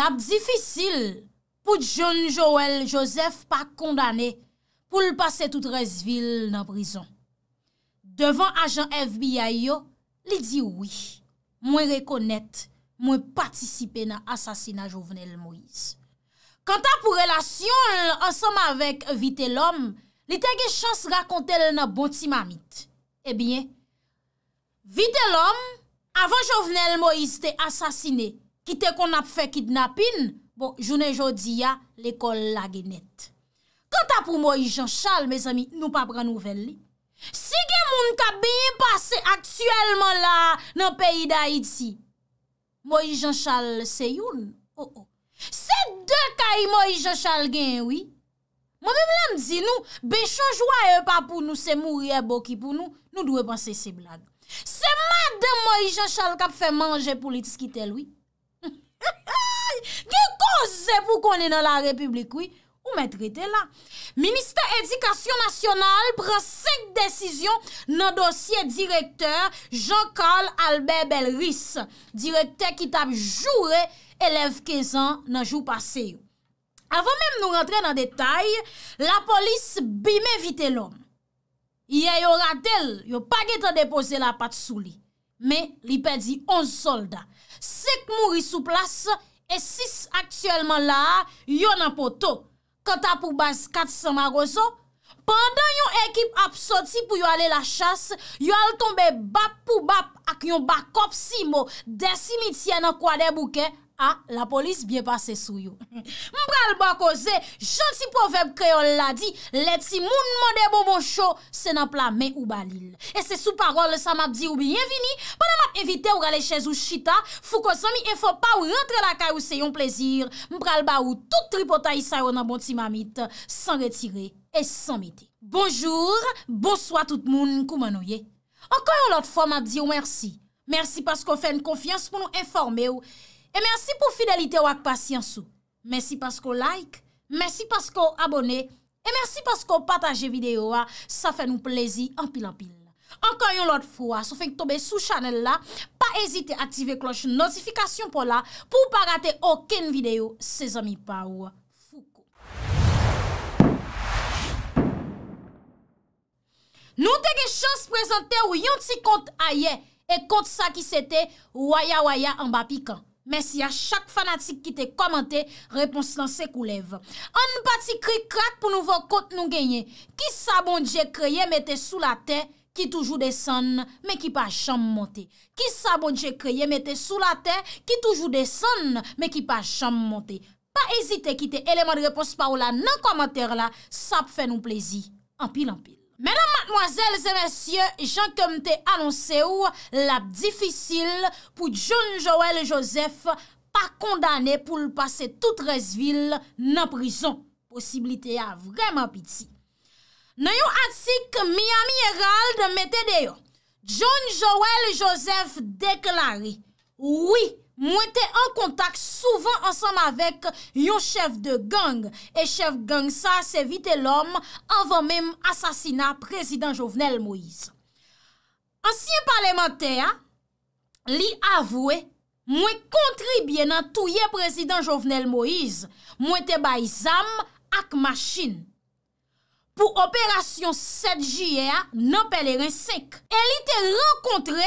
lap zifisil pou joun Joël Joseph pa kondane pou l'passe toutres vil nan prison. Devan ajan FBI yo, li di woui, mwen rekonnet, mwen patisipe nan asasina Jovenel Moïse. Kantan pou relasyon ansanm avèk Vite l'homme, li tege chans rakontel nan boti mamit. E eh bie, Vite l'homme avan Jovenel Moïse te asasiney, ite kon ap fe kidnapin, bon, jounen jodi ya, l'ekol la genet. Kanta pou Moïse Jean Charles, me zami, nou pa pranouvel li, si gen moun kap biye pase aktuelman la nan peyi da iti, Moïse Jean Charles se youn, oh, oh. se de kaye Moïse Jean Charles gen, oui, mou mi blan di nou, bechon jwaye pa pou nou se mouri e boki pou nou, nou dwe panse se blan. Se maden Moïse Jean Charles kap fe manje pou li tiski tel, oui, Gè kòzè pou konè nan la republik wè? Ou mè trète la? Ministè edikasyon nasyonal prè sèk desisyon nan dosye direkteur Jean-Caul Albert Belris, direkteur ki tap joure elev 15 an nan jou paseyo. Avè mèm nou rentrè nan detay, la polis bime vite lòm. Yè yò ratel, yò pa gèt an depose la pat sou li. Mè li pè di 11 soldat. Sek mouri sou plas, e sis aktyelman la, yo nan poto. Kota pou bas 400 magon so, pandan yon ekip ap soti pou yo ale la chas, yo al tombe bap pou bap ak yon bakop si mo, desi mi tiyen akwa de bouke, Ha, ah, la polis bye pase sou yo. Mpral ba koze, jansi poveb kreyo la di, let si moun mwande bon bon chou, se nan plame ou balil. E se sou parol sa map di ou bienvini, banan map evite ou gale chèz ou chita, fou kon somi e fò pa ou rentre la kaj ou se yon plezir, mpral ba ou tout tripotay sa yon nan bonti mamit, san retire et san mite. Bonjour, bonsoit tout moun koumanoye. Okoyon lot fò map di ou mersi. Mersi pas kon fè n konfians pou nou informe ou E mersi pou fidelite wak pasyansou. Mersi paskou like, mersi paskou abone, e mersi paskou pataje videyo wak, sa fe nou plezi anpil anpil. Ankan yon lot fwa, sou fe yon tobe sou chanel la, pa ezite ative kloche notifikasyon pou la, pou pa rate oken videyo se zami pa wak fuko. Nou te ge chans prezante ou yon ti kont aye, e kont sa ki sete, waya waya anba pikant. Mersi a chak fanatik ki te komante, repons lan se koulev. An pati kri krak pou nou vokot nou genye. Ki sa bon dje kreye mette sou la ten, ki toujou desan, me ki pa chanm monte. Ki sa bon dje kreye mette sou la ten, ki toujou desan, me ki pa chanm monte. Pa ezite ki te eleman repons pa ou la nan komante la, sa pfe nou plezi. An pil an pil. Menan matmwazèl zè mèsyè, jankèm te anonsè ou lap difisil pou John Joel Joseph pa kondanè pou l'passe tout resvil nan prizon. Posibilite a vreman piti. Nanyou atik Miami Herald mette deyo. John Joel Joseph deklare, Ouwi! mwen te an kontak souvan ansanm avèk yon chèv de gang, e chèv gang sa se vite lòm avon mèm asasina prezident Jovenel Moïse. Ansyen parlementè a li avouè, mwen kontribye nan touye prezident Jovenel Moïse, mwen te bay zam ak ma chine. Pou operasyon 7JR nan pelerè sèk. El li te renkontre,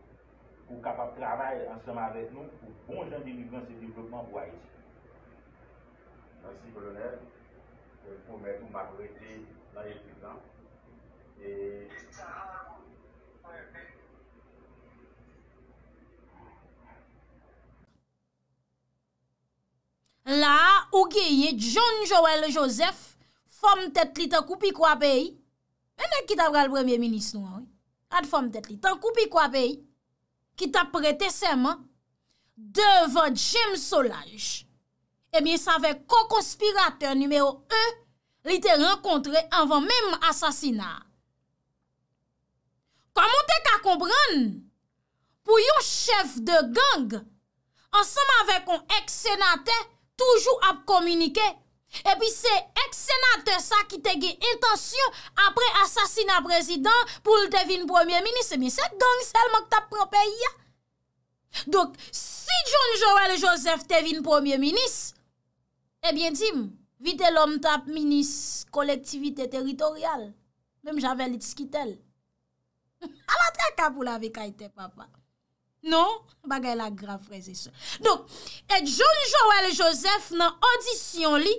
pou kapap travay ansèm anvet nou pou bon jen dilibran se dilwopman woy iti. Mwansi kolonel, pou mwen pou makreti la yefri blan. E... La, ou geye John Joel Joseph, fom tet li tan koupi kwa pey, mwen ek kit avga l bremye minis nou, ad fom tet li tan koupi kwa pey, ki ta prete seman devan James Solage, e eh mi save ko konspirateur nimeyo e li te renkontre anvan menm asasina. Koman te ka kompran pou yon chef de gang, ansama vek kon ex-senate toujou ap komunike, E pi se eksenat de sa ki te ge intasyon apre asasina prezident pou l devine premier minis. E mi se gong sel mok tap prope ya. Dok, si John Joel Joseph devine premier minis, e eh bien di m, vide l om tap minis kolektivite teritorial. Mem javèl it skitel. A la tre kap ou la ve kaj te papa. Non, bagay la graf reze se. Donk, et John Joel Joseph nan audisyon li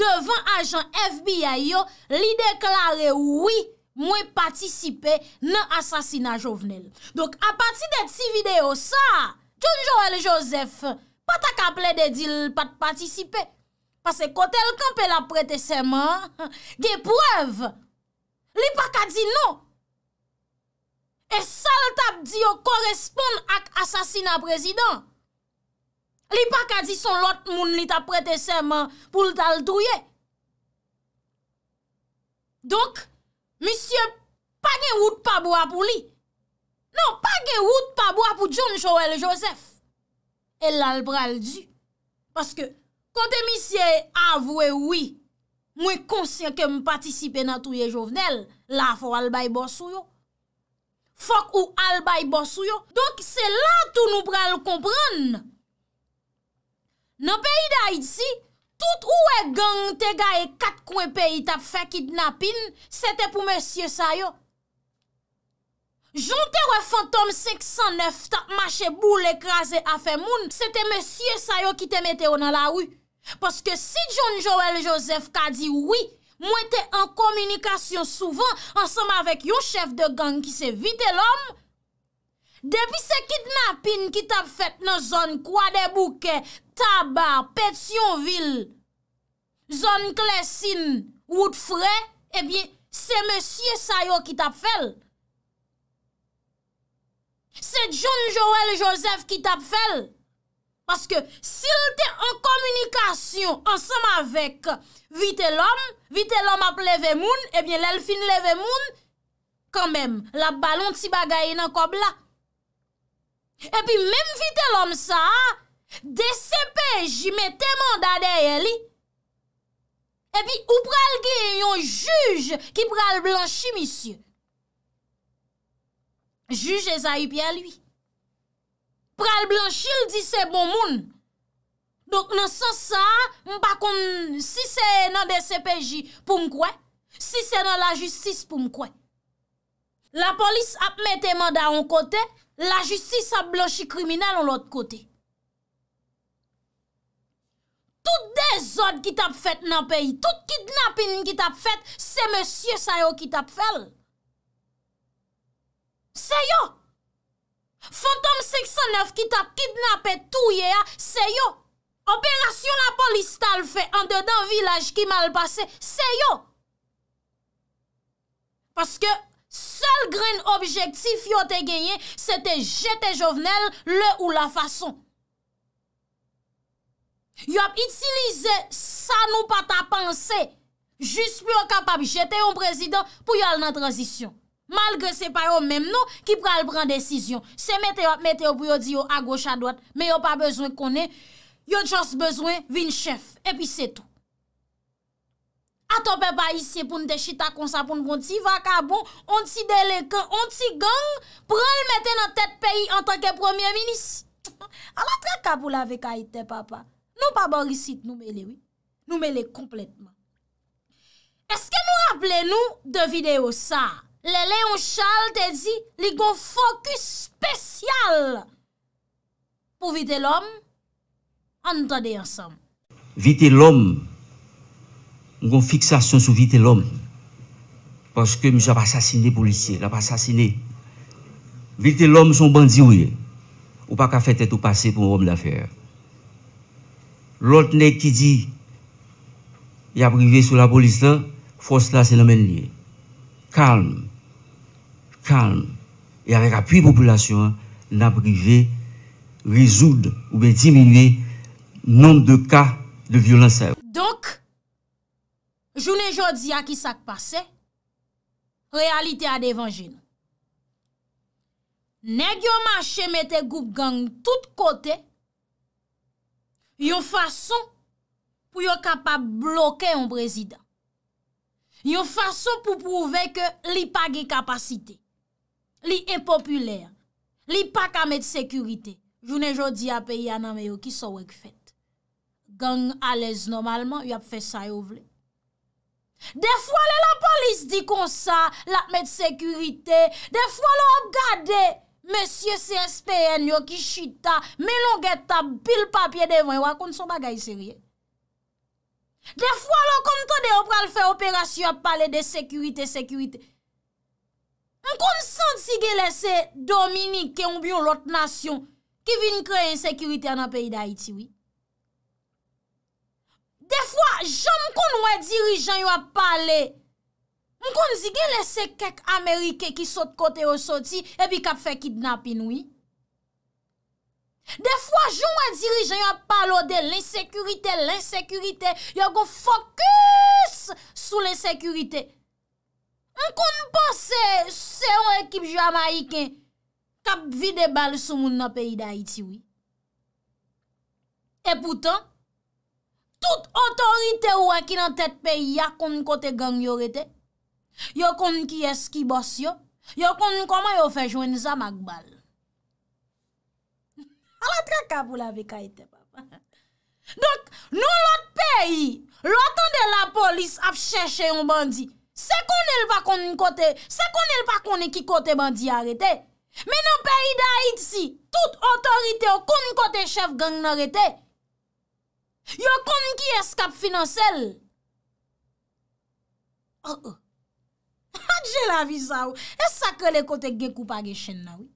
devan ajan FBI yo, li deklare oui mwen patisipe nan asasina jovenel. Donk, apati de ti video sa, John Joel Joseph pata ka ple de dil pati patisipe. Pase kote l kanpe la prete seman, ge prev, li paka di non. tap di yo korespon ak asasina prezident. Li pa kadi son lot moun li tap prete seman pou l tal douye. Donk, misye, pa gen wout pa bwa pou li. Non, pa gen wout pa bwa pou John Joel Joseph. El al pral di. Paske, kote misye avwe woui, mwen konsyen ke m patisipe nan touye jovenel, la fwa l baybosou yo. Fok ou albay bosou yo. Donk se la tou nou pral kompran. Nan peyi da iti, tout ou e gang te ga e kat kwen peyi tap fek idnapin, sete pou monsye sayo. Jonte ou e fantom 509 tap mache bou l'ekrase a fe moun, sete monsye sayo ki te mete ou nan la wu. Poske si John Joel Joseph ka di wui, Mwen te an kominikasyon souvan ansanm avèk yon chef de gang ki se vite lòm. Depi se kidnapin ki tap fèt nan zon Kouade Bouke, Tabar, Petionville, zon Klessin, Woutfrey, ebyen eh se monsye sayo ki tap fèt. Se John Joel Joseph ki tap fèt. Paske sil te an komunikasyon ansanm avek vite lom, vite lom ap leve moun, ebyen eh lal fin leve moun, kanmem, la balon ti bagay nan kob la. Epi menm vite lom sa, de sepe jime teman dadeye li, epi ou pral ge yon juj ki pral blanchi misye. Juj e zayi pya lwi. Pral blanchi l di se bon moun. Dok nan san sa, m pa kon si se nan de CPJ pou m kwen. Si se nan la justis pou m kwen. La polis ap mette manda an kote, la justis ap blanchi kriminal an lot kote. Tout de zot ki tap fet nan peyi, tout kidnapping ki tap fet, se monsye sayo ki tap fel. Se yo. Fantom 509 ki ta kidnape tou ye a, se yo. Operasyon la polis tal fe, an dedan vilaj ki mal pase, se yo. Paske sol gren objektif yo te genye, se te jete jovenel le ou la fason. Yo ap itilize sa nou pata panse, jist pou yo kapab jete yon prezident pou yo al nan transisyon. Malgre se pa yo menm nou, ki pral pran desisyon. Se meteo pou yo diyo a goch a dwat, me yo pa bezwen konen, yo jons bezwen vin chef. Epi se tou. A tope pa isye pou n dechita konsa pou n pon ti va kabon, on ti delekan, on ti gang, pral meten nan tet peyi an tanke premier minis. A la tre kabou la vek a ite papa. Nou pa borisit nou mele, oui. Nou mele kompletman. Eske nou rappele nou de videyo sa? Le Leon Charles te di li kon fokus spesyal pou vite l'om an tade yasam Vite l'om m kon fiksasyon sou vite l'om paske m j ap asasine polisye, l ap asasine Vite l'om son bandi ouye ou pa ka fete tout pase pou m wom la fer L ot nek ki di ya brive sou la polis la fos la se namen li Kalm kalm e avek apuy populasyon nan prije rezoud ou be timine nan de ka de violanser. Donk, jounen jodi a ki sak pase, realite ad evanjin. Ne gyon mache mette goup gang tout kote, yon fason pou yon kapab bloke yon brezida. Yon fason pou pouve ke li pagi kapasite. Li epopulè, li pa ka met sekurite. Jounen jodi apè yana me yo ki sou ek fèt. Gang alèz normalman, y ap fè sa yo vle. De fwa le la polis di konsa, la met sekurite. De fwa le o gade, mèsyè senspèyen yo ki chita, mè lon geta bil papye devan, wakonde son bagay serye. De fwa le o kontade, o pral fè operasyon, ap pale de sekurite, sekurite. Mkon santi ge lese Dominique ke oubyon lot nasyon ki vin kreye insekurite an apayi da iti, oui? De fwa, jan mkon wè dirijan yo ap pale, mkon zi ge lese kek Amerike ki sot kote yo soti e bi kap fe kidnapin, oui? De fwa, jan wè dirijan yo ap pale ode l'insekurite, l'insekurite, yo go fokus sou l'insekurite. M kon pou se se yon ekip jwa mayiken kap vide bal sou moun nan peyi da itiwi. E poutan, tout otorite wè ki nan tet peyi ya kon kote gang yorete. Yo kon ki eski bos yo. Yo kon koman yo fejwen za mag bal. A la tra kap ou la ve ka ite papa. Donk, nou lot peyi, lotan de la polis ap chèche yon bandi. Se konel pa konen kote, se konel pa konen ki kote bandi arete. Menon pe yi da it si, tout otorite yo konen kote chef gang narete. Yo konen ki eskap finansel. Oh oh, adje la vi sa ou, e sa kele kote gen kupa gen chen na ou.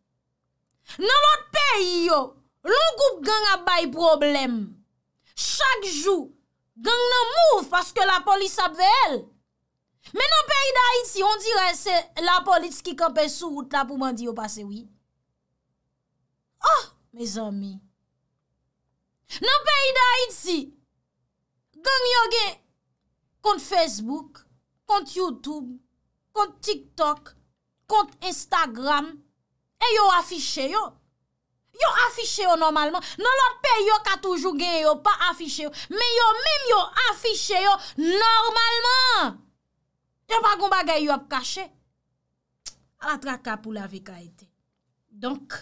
Nan lot pe yi yo, loun koupe gang ap bay problem. Chak jou, gang nan mouf paske la polis ap ve el. Men nan peyi da iti, on dire se la politi ki kampe sou wout la pou mandi yo pasewi. Oh, mes ami. Nan peyi da iti, ganyo gen kont Facebook, kont Youtube, kont TikTok, kont Instagram, e yo afishe yo. Yo afishe yo normalman. Nan lop peyi yo ka toujou gen yo, pa afishe yo. Men yo men yo afishe yo normalman. Chè pa goumba gè yop kache, ala tra ka pou la vè ka ete. Donk,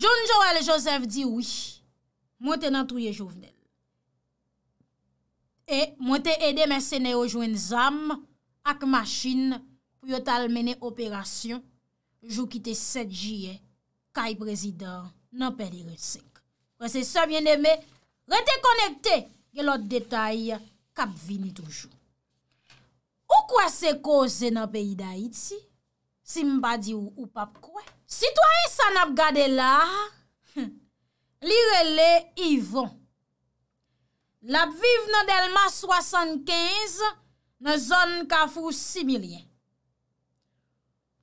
Joun Joël Joseph di wè, mwen te nan trouye jouvnel. E, mwen te ede mè sène yojwen zam, ak machin, pou yo tal mène operasyon, jou kite 7 jye, kay prezident, nan peri re 5. Prese sa, mwen te mè rete konekte, gè lot detay, kap vini toujou. Poukwa se koze nan peyi da iti, si mba di ou upap kwe? Sitwayan san ap gade la, li rele yivon. Lap viv nan delma 75, nan zon kafou similyen.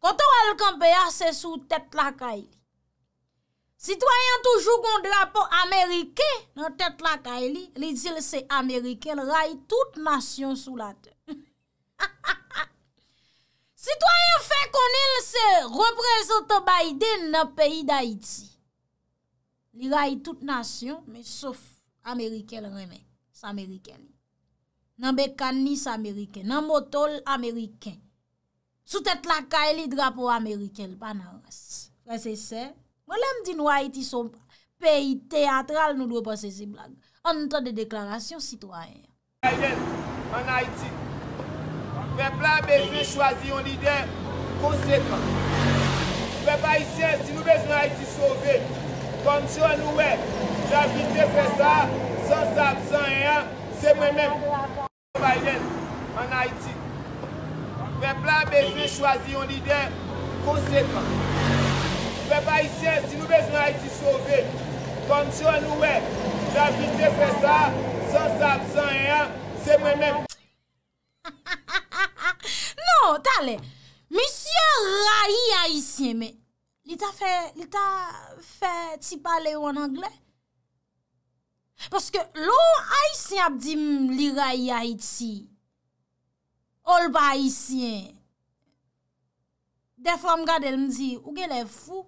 Kotor al kampaya se sou tetlakay li. Sitwayan toujou kon drapo Amerike nan tetlakay li, li zil se Amerike, l ray tout masyon sou la te. Citoyen fè konil se reprezento Biden na peyi d'Haïti. Li ray tout nasyon, me souf Amerikel remè, sa Amerikel. Nan bekani sa Amerikel, nan motol Amerikel. Soutet lakay li drapo Amerikel, pa nan rase. Mwen se se, mwen lèm di nou Haïti son peyi teatral, nou lwè pa se si blag. An nou ton de deklarasyon, citoyen. Haïti, an Haïti. peuple a besoin de choisir un leader conséquent. Peuple haïtien, si nous besoin Haïti sauver, comme John Oué, la vie de faire ça, sans absent rien, c'est moi-même, Biden, en Haïti. Peuple a besoin de choisir un leader conséquent. Peuple haïtien, si nous besoin Haïti sauver, comme John Oué, la vie de faire ça, sans absent rien, c'est moi-même. Tale, misyon rayi ayisyen me Li ta fe, li ta fe ti pale yon angle Paske lo ayisyen ap di li rayi ayitsi Olba ayisyen Defwa mga del mzi, ou gen le fou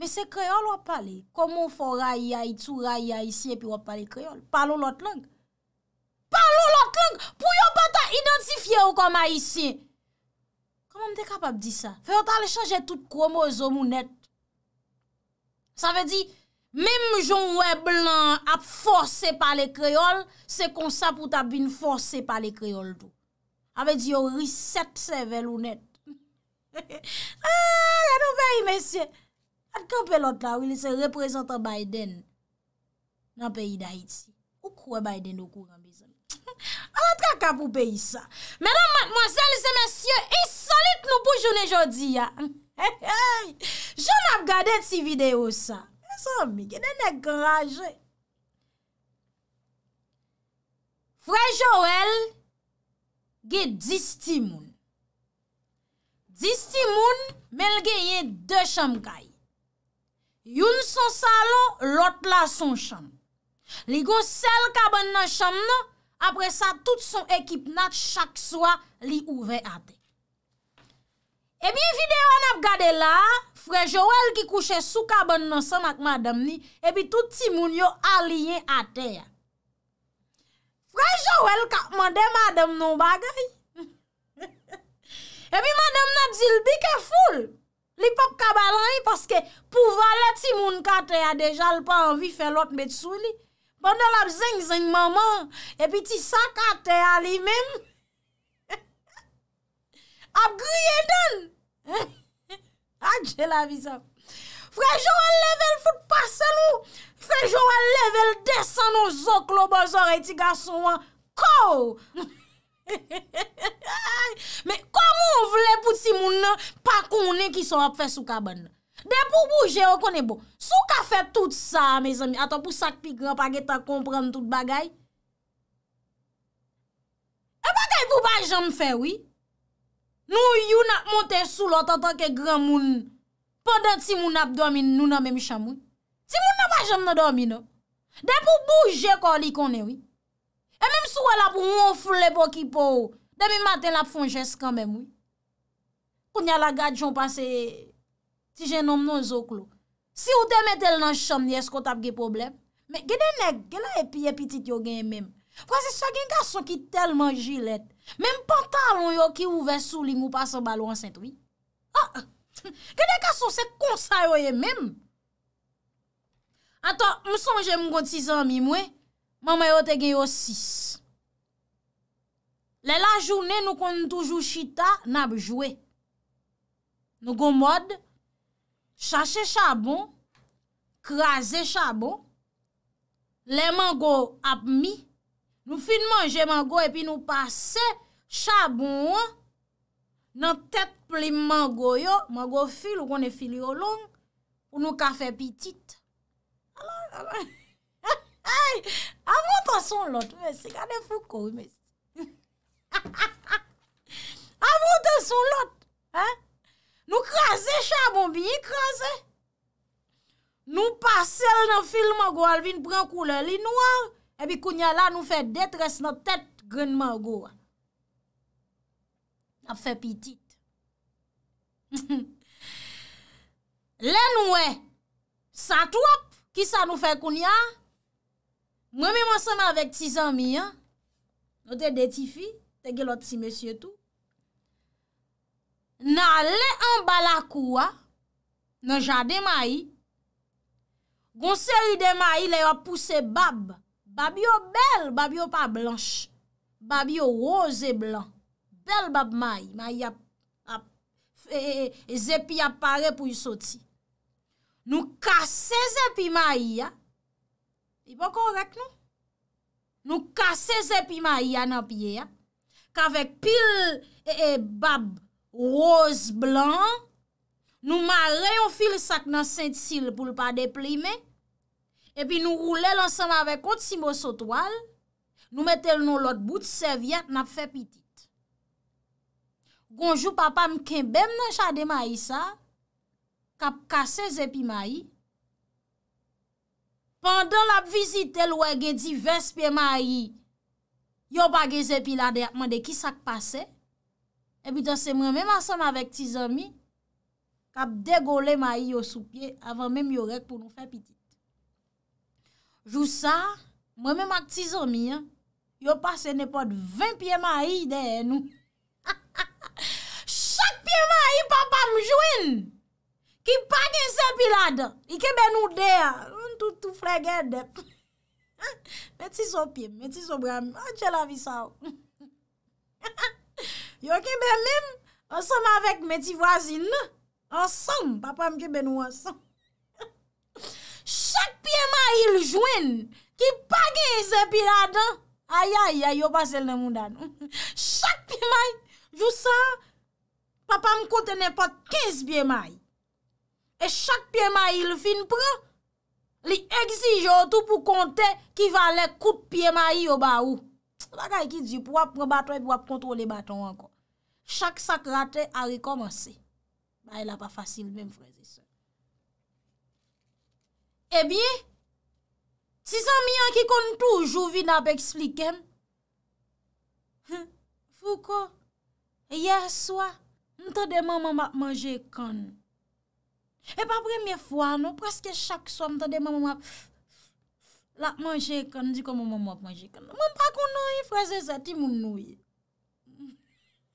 Mese kreol wap pale Komo fo rayi ayitsi ou rayi ayisyen pi wap pale kreol Palo lot lang Palo lot lang, pou yo balay identifye ou koma isye. Koman mte kapab di sa? Fè yon ta ah, le chanje tout kromo e zomounet. Sa ve di, mem joun we blan ap force pa le kreol, se konsa pou ta bin force pa le kreol do. A ve di yo reset se velounet. A, yon ve yon men sye. Atkè yon pelot la, wile se reprezentan Biden nan peyi da iti. Ou kwe Biden do kou nami? A la tra ka pou peyi sa. Mèdam, madmoazèl, zè mèsyè, e solit nou pou joun e jodi ya. He he he! Joun ap gade ti video sa. E somi, genen ekorajè. Frè Joël gen disti moun. Disti moun, men genye de chanm gay. Youn son salon, lot la son chanm. Ligo sel ka ban nan chanm nou, apre sa, tout son ekip nat chak swa li ouve ate. Ebi videon ap gade la, frejowel ki kouche souk abon nan san ak madam ni, ebi tout timoun yo aliyen ate ya. Frejowel kap mande madam non bagay. Ebi madam nat zilbi ke foul. Li pop kabalan yi, paske pou valet timoun kate ya dejal pa anvi fe lot me tsouni. Bon nan ap zeng zeng maman, epi ti sakate a li menm. Ap griye den. Adje la vizap. Frenjou a level fout paselou. Frenjou a level desan nou zok lobozor eti gason wan. Kou! Me kou moun vle pout si moun nan, pa kou moun nan ki sou ap fes ou kaban nan. De pou bouje ou konen bon. Sou ka fe tout sa, me zami, ata pou sak pi grap, aget ta kompran tout bagay. E bagay pou bajan m fe, oui. Nou yu nat monte sou lo, tatan ke gran moun, padan ti moun ap domine, nou nan men m chamoun. Ti moun nan bajan m nan domine, ou. De pou bouje konen, oui. E menm sou wala pou moun fule poki pou ou. Demi maten la pou fon jes kanmen, oui. Koun ya la gajon pase... ti jenom nou zoklo. Si ou demet el nan chom, ni esko tap ge problem. Me gede nek, gela epi epitit yo genye mem. Kwa se sa gen gason ki telman jilet. Mem pantalon yo ki ouve sou ling ou pasan balo ansen toui. Ha! Ah, ah. Gede gason se konsa yo genye mem. Atan, mson jen mgon tizan mi mwe, mwame yo te gen yo sis. Lela jounen nou kon toujou chita, nab jouwe. Nou gomwad, Chache chabon, kaze chabon, le mango ap mi, nou fin manje mango epi nou pase chabon nan tet pli mango yo, mango fil ou kone fil yo long, ou nou kafe pitit. Alon, alon, hay, avon ton son lot, mesi, gade fukou, mesi. Avon ton son lot, hay. Nou krasè chabon bi yi krasè. Nou pasèl nan fil man gwa alvin pran koule li nouar. Ebi kounya la nou fè detres nou tèt gren man gwa. N ap fè pitit. Le nouè, satwop, ki sa nou fè kounya. Mwen mi monsan avèk tizan mi an. Nou te detifi, te gelot si mesye tou. nan le an bala kouwa, nan jade mayi, gonseri de mayi le yo pouse bab, bab yo bel, bab yo pa blanche, bab yo rose blan, bel bab mayi, mayi ap, e, e, e zepi ap pare pou yu soti. Nou kase zepi mayi ya, i e bon korek nou? Nou kase zepi mayi ya nan piye ya, ka vek pil e bab, Rose blan, nou mare yon fil sak nan sent sil pou l pa de plime, epi nou roule lansan avek kont si mou sotwal, nou metel nou lot bout servyat nap fe pitit. Gonjou papa mken bem nan chade mayi sa, kap kase zepi mayi. Pendan lap vizite lwe gen di vespe mayi, yon bagen zepi la de akman de ki sak pase, E pi dan se mwen mèm asanm avèk ti zonmi, kap degole ma yi yo sou pye, avan mèm yorek pou nou fè pitit. Jou sa, mwen mèm ak ti zonmi, yo pase nepot vèm piye ma yi deyè nou. Chak piye ma yi, papa mjouen, ki pati se pi la de, i ke mè nou deyè, toutou fre gèdèp. Meti sou pye, meti sou brèm, anche la vi sa ou. Ha ha! Yo kebe mèm, ansem avèk meti vwazin, ansem, papam kebe nou ansem. Chak piyemay il jwen, ki pake se pi la dan, ayay, ayay, yo basel nan moun dan. Chak piyemay, jou sa, papam kote nepot kes biyemay. E chak piyemay il fin pre, li egzij yo tout pou konte ki va lek koute piyemay yo ba ou. La ka e ki di pou wap mwen baton e pou wap kontrol le baton ankon. Chak sak rate a rekomansi. Ba e la pa fasil men mwen freze se. E bi, si san mi an ki kon toujou vi nan pe eksplikem. Fou kon, ye swa, mwen te deman mwen manje kon. E pa premyen fwa non, preske chak swa mwen te deman mwen manje kon. La ap manje kan, di kon maman ap manje kan. Mwen pa kon nouye, fraze sa ti moun nouye.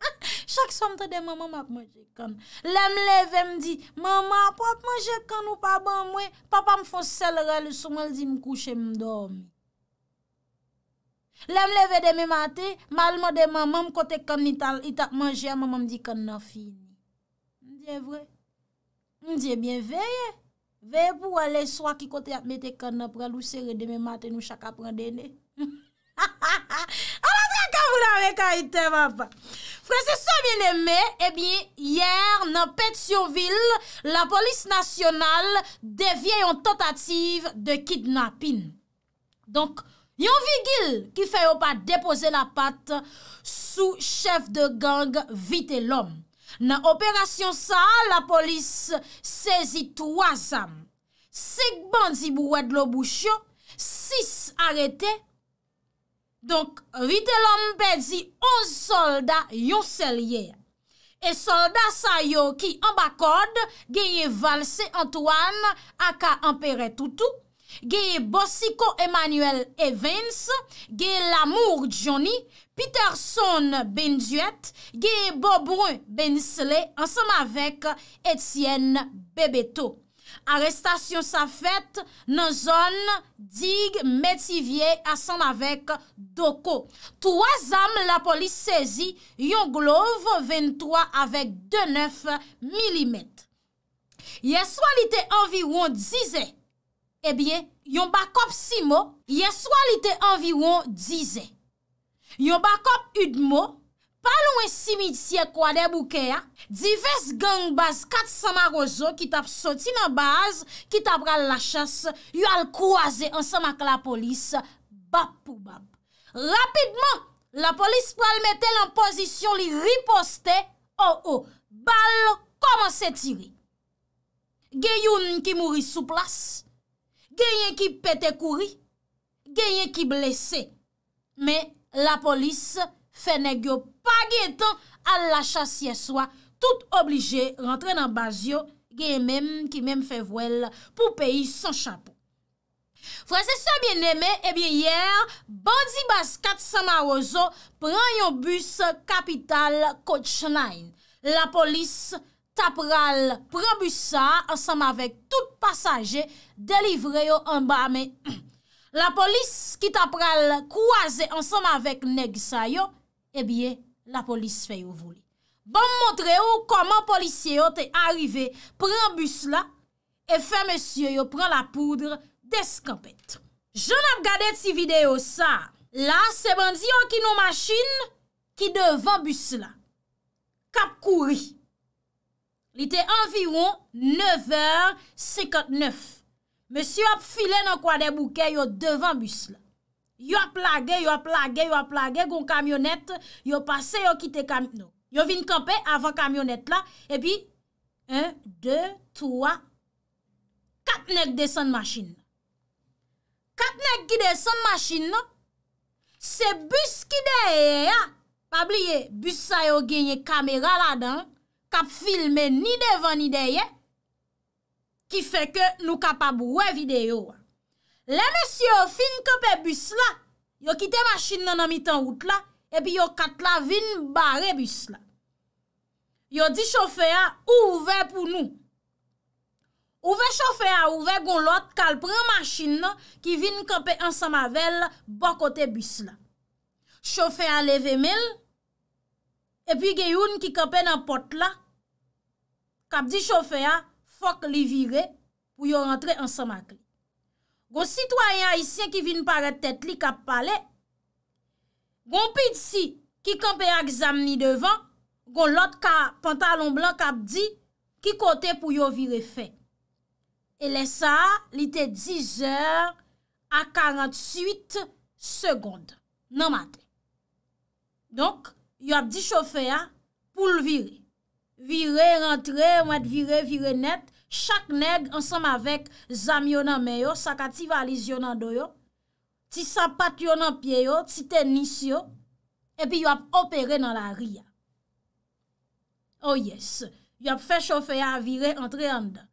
Chak somte de maman ap manje kan. Lem leve mdi, maman ap ap manje kan ou pa ban mwen, papa mfon sel ral sou mwen di mkouche mdoum. Lem leve de mwen mate, malman de maman, kote kan ita ap manje, maman mdi kan nan fin. Mwen diye vwe, mwen diye bien veye. Ve pou wale swa ki kote ap metekan nan pralouse re deme maten nou chaka prendene. Ha ha ha, ala trakabou nan me ka ite vapa. Franseswa mene me, e eh bie, yer nan pet yon vil, la polis nasyonal devye yon totative de kidnapin. Donk, yon vigil ki feyo pa depose la pat sou chef de gang Vite Lombe. Nan operasyon sa, la polis sezi 3 zam. 5 ban zi bouwad lo bouch yo, 6 arete. Donk, rite lom pedzi 11 solda yon selye. E solda sa yo ki ambakod genye valse Antoine aka Ampere Toutou. geye Bosiko Emmanuel Evans, geye Lamour Johnny, Peterson Benzuet, geye Bob Brun Benzlet, ansanm avèk Etienne Bebeto. Arrestasyon sa fèt, nan zon dig metivye ansanm avèk Doko. Troazam la polis sezi, yon glov 23 avèk 29 mm. Yeswalite anviwoun dizè, Ebyen, yon bakop si mo, yeswa li te anviwon dize. Yon bakop ud mo, pal ou en simit siye kwa de bouke ya, divez gang baz kat sama rozo ki tap soti nan baz, ki tap ral la chas, yon al kouaze ansama ka la polis, bap pou bap. Rapidman, la polis pral mette lan posisyon li riposte, o oh, o, oh, bal koman se tire. Geyoun ki mouri sou plas, Genyen ki pete kouri, genyen ki blese. Men la polis fene gyo pa genye tan al la chasye swa. Tout oblije rentre nan bazyo, genyen men ki men fe vwel pou peyi san chapo. Fransese a eh bien neme, ebyen yer, Bandibas 4 San Maroso pran yon bus Kapital Kochnayn. La polis fene. tap pral pran bus sa ansanm avek tout pasaje delivre yo anba me. La polis ki tap pral kouaze ansanm avek neg sa yo, e bie la polis fe yo voli. Bon montre yo koman polisye yo te arrive pran bus la, e fe monsye yo pran la poudre de skampet. Joun ap gade ti video sa, la se bandi yo ki nou masjin ki devan bus la, kap kouri. Li te environ 9h59. Monsi yo ap file nan kwa de bouke yo devan bus la. Yo ap lage, yo ap lage, yo ap lage, yon kamyonet yo pase, yo kite kamyonet. Yo vin kope avan kamyonet la, e bi, 1, 2, 3, 4 nek desen masjin. 4 nek ki desen masjin no, se bus ki deye ya, pa bliye, bus sa yo genye kamyonet la dan, kap filme ni devan ni deye, ki fe ke nou kap ap wè videyo. Le mesyo fin kope bus la, yo kite masjin nan anmitan wout la, epi yo kat la vin bare bus la. Yo di chofea ouve pou nou. Ouve chofea ouve goun lot, kal pre masjin nan ki vin kope ansan mavel bakote bus la. Chofea leve men, epi geyoun ki kope nan pot la, kap di chofea, fok li vire pou yo rentre ansan makli. Gon sitwayan isyen ki vin paret tet li kap pale, gon piti si ki kampe a gizam ni devan, gon lot ka pantalon blan kap di, ki kote pou yo vire fe. E lesa li te 10 or a 48 segonde nan matre. Donk, yo ap di chofea pou l vire. vire, rentre, mwad vire, vire net, chak neg ansam avek zamyonan meyo, sakati valizyonan doyo, ti sapat yonan pyeyo, ti tenisyo, epi yop opere nan la ria. Oh yes, yop fe chofer ya vire, entre yon dan.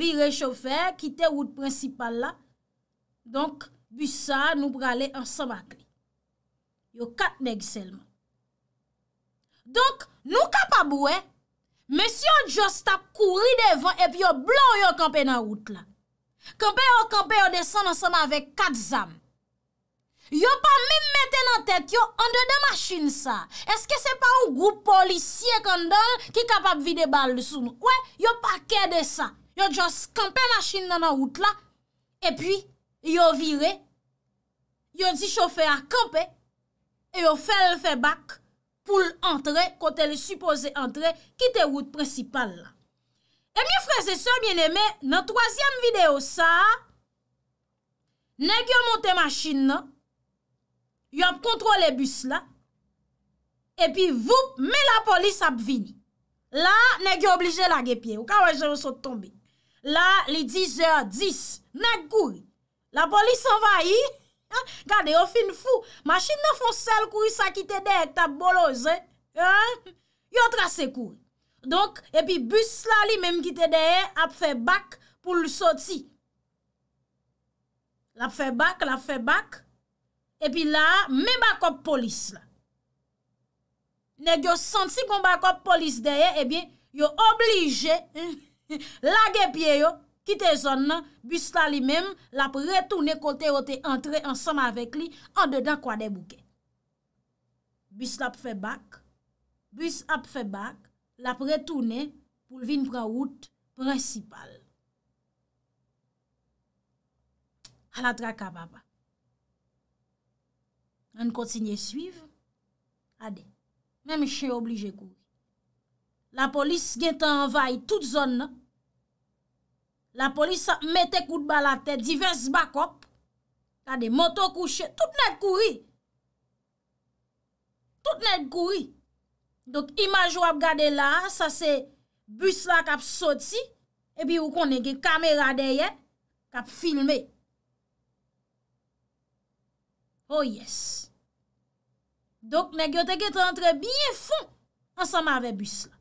Vire chofer, kite wout prinsipal la, donk, busa, nou prale ansam akli. Yo kat neg selman. Donk, nou kapabwe, Mè si yo jost ap kouri devan ep yo blon yo kampe nan wout la. Kampe yo, kampe yo, desan ansama avek kat zam. Yo pa mi meten nan tèt yo, an de de machin sa. Eske se pa ou group polisye kandol ki kapap vide bal de sou nou? We, yo pa kè de sa. Yo jost kampe machin nan wout la, epi yo vire. Yo di chofer akampe, yo fel fe bak. pou l antre, kote l suppose antre, kite wout prinsipal la. E mi fraze so, mwen eme, nan troasyam video sa, ne gyo monte masin nan, yon kontrol le bus la, epi vup, men la polis ap vini. La, ne gyo oblije la gepye, ou kawajan ou sot tombe. La, li 10h10, ne gouri. La polis anvayi, Gade yo fin fou, machin nan fon sel kou yisa ki te deyèk ta bolozè. Yo trase kou. Donk, epi bus la li menm ki te deyè ap fe bak pou lusoti. La fe bak, la fe bak. Epi la, men bakop polis la. Nèk yo senti kon bakop polis deyè, epi eh yo oblije lage pie yo. Kite zon nan, bus la li mem, la pre-toune kote yo te entre ansama vek li, an de dan kwa de bouke. Bus la pre-fè bak, bus la pre-fè bak, la pre-toune pou vin praout prensipal. A la trakababa. An kontinye suiv, ade, menm chè oblige kou. La polis gen tan envaye tout zon nan, la polis sa mète kout ba la tè, divers bakop, ka de moto kouchè, tout nè kouri. Tout nè kouri. Dok imaj wap gade la, sa se bus la kap soti, e pi ou kon nè gen kameradeye, kap filme. Oh yes! Dok nè gyo te get rentre biye fon, ansama ave bus la.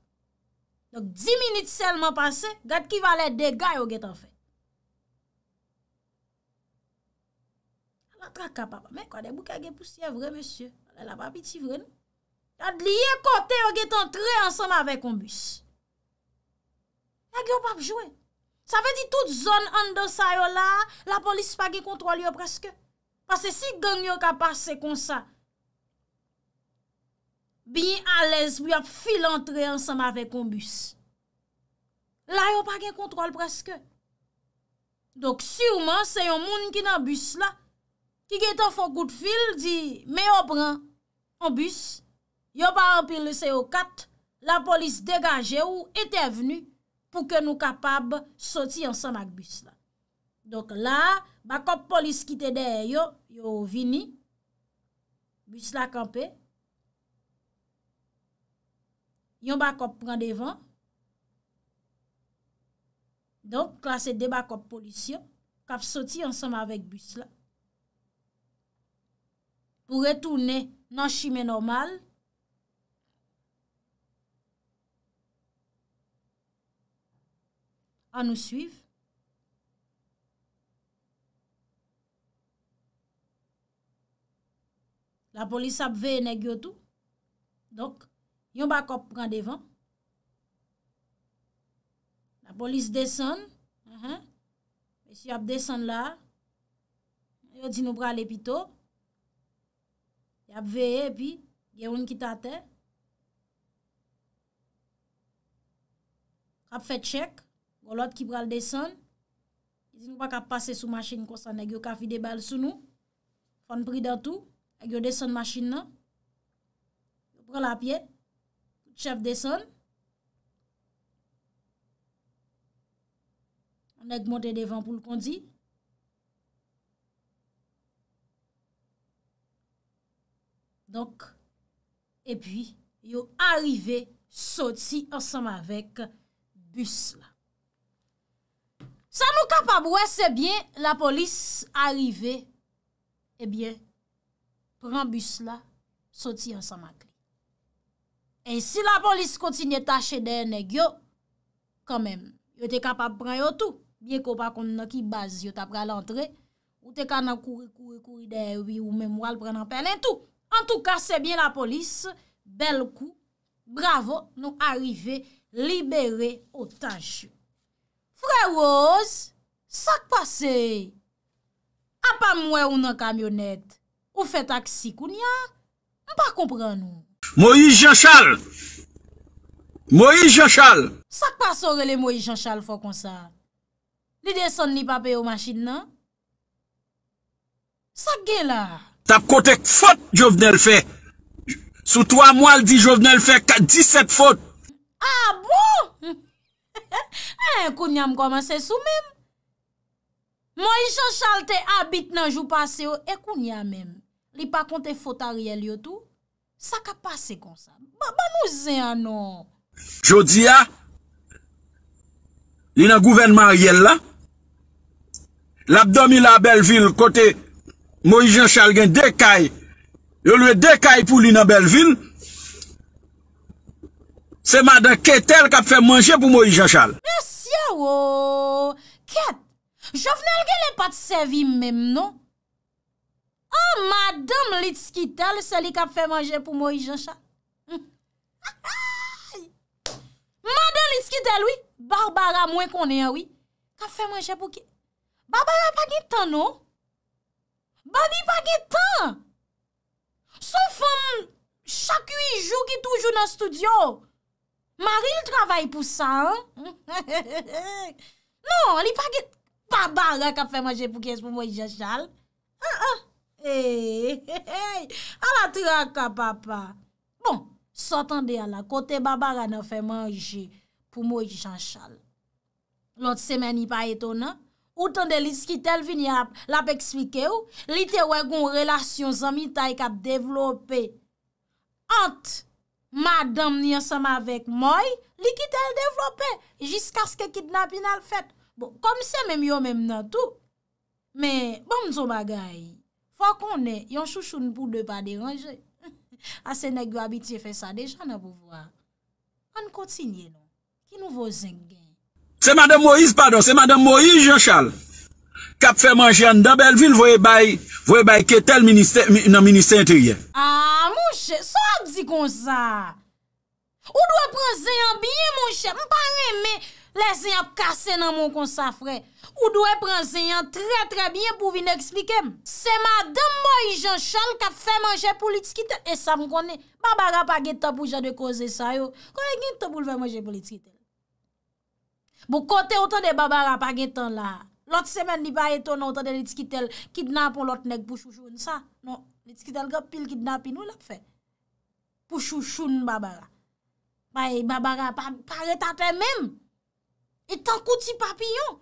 Yonk di minute selman pase, gade ki valet de gaye ou getan fe. An atrak kap apa, men kwa de bouke a ge pou siye vre monsye. An ala papi ti vre nou. Gade liye kote ou getan tre ansanm avek ombus. Yonk yo papi jwe. Sa ve di tout zon ando sa yo la, la polis pa ge kontroli yo preske. Pase si ganyo ka pase konsa, Bini alez pou yap fil antre ansanm avek kon bus. La yo pa gen kontrol preske. Dok sureman se yon moun ki nan bus la, ki gen tan fok kout fil, di me yo pran an bus, yo pa an pil se yo kat, la polis degaje ou, eten venu pou ke nou kapab soti ansanm ak bus la. Dok la, bakop polis ki tede yo, yo vini, bus la kampe, yon bakop pran devan, donk klaset de bakop polisyon, kap soti ansanm avèk bus la. Pou retounen nan chime normal, an nou suiv. La polis ap ve enè gyo tou, donk, Yon bakop pran devan. La polis desen. E si ap desen la. Yo di nou pran le pito. Yap veye epi. Geroun ki tate. Kap fet chek. Golot ki pran desen. Di nou bakap pase sou masin konsan. E gyon kafi debal sou nou. Fon pri datou. E gyon desen masin nan. Yo pran la piet. Chef Desson. On ek monte devan pou l kondi. Donk, epi, yo arive, soti ansanm avek bus la. San nou kapab, wè, sebyen, la polis arive, ebyen, eh pran bus la, soti ansanm akli. En si la polis kontinye tache dene gyo, kanmem, yo te kapap pran yo tout. Mye kopa konnen ki baz yo tapra l'entre, yo te kanan kouri kouri kouri dene wii ou memwal pran an penen tout. En tout ka, sebyen la polis, bel kou, bravo nou arrive, libere otaj. Frè Rose, sa k'pase? A pa mwen ou nan kamyonet, ou fe taksi koun ya, mpa kompran nou? Moïse Jean Charles! Moïse Jean Charles! Sak pa sorrele Moïse Jean Charles fò kon sa? Li de son ni pa pe yo machin nan? Sak ge la? Tap kotek fòt jo vnen l fè! Sou 3 mwal di jo vnen l fè, kat 17 fòt! A, bo! E, eh, kounyam koman se sou mem! Moïse Jean Charles te abit nan jou pase yo, e kounyam mem! Li pa konte fòt a riyel yo tou? Sa ka pase kon sa. Ba nou ze anon. Jodi ya, li nan gouvenman yel la, labdomi la Belvil kote Moijan Chal gen dekay, yo lwe dekay pou li nan Belvil, seman dan ketel kap fe manje pou Moijan Chal. Men sya wou, ket, javnel gen le pat sevi menm non. Ah, madame litskitel se li kafe manje pou mou i jansha. Hmm. Madame litskitel, oui. Barbara mwen konen, oui. Kafe manje pou ki... Barbara pa gen tan, nou? Babi pa gen tan. Souf an, chakwi jou ki toujou nan studio. Mari litravay pou sa, an. Non, li pa gen... Barbara kafe manje pou ki es pou mou i jansha. An, an. Hey, hey, hey, ala tra ka papa. Bon, sotan de ala, kote babara nan fe manje pou mou janshal. Lot semeni pa eto nan, outan de lis ki tel vini ap, lap ekswike ou, li te wè goun relasyon zami tay e kap devlopè. Ant, madam ni ansama vek mou, li ki tel devlopè, jiska ske kidnap inal fèt. Bon, kom semen yo men nan tou, men, bon mzou bagayi, Kwa konen, yon chouchou nou pou de pa deranje. A Senegyo abitye fe sa dejan nan pou vwa. An kontinye la, ki nou vo zengen. Se Madame Moïse, pardon, se Madame Moïse Jochal, kap fe manje an dan bel vil voye bay, voye bay ke tel ministè, nan ministè ente yè. A, moun chè, so ak di kon sa. Ou dwe pre zè yon biye moun chè, mou pa reme, le zè yon ap kase nan moun kon sa frey. Ou dwe prensenyan tre tre byen pou vi ne eksplikem. Se ma demoy Jean Charles ka fè manje pou litikitel. E sa m konen, babara pa getan pou jade koze sa yo. Kwa e gen te pou fè manje pou litikitel? Bo kote ote de babara pa getan la, lot semen di baye ton ote de litikitel, kidnapon lot nek pou chouchoun sa. Non, litikitel ga pil kidnapin ou la fè. Pou chouchoun babara. Baye babara pa retate men. E tankouti papillon.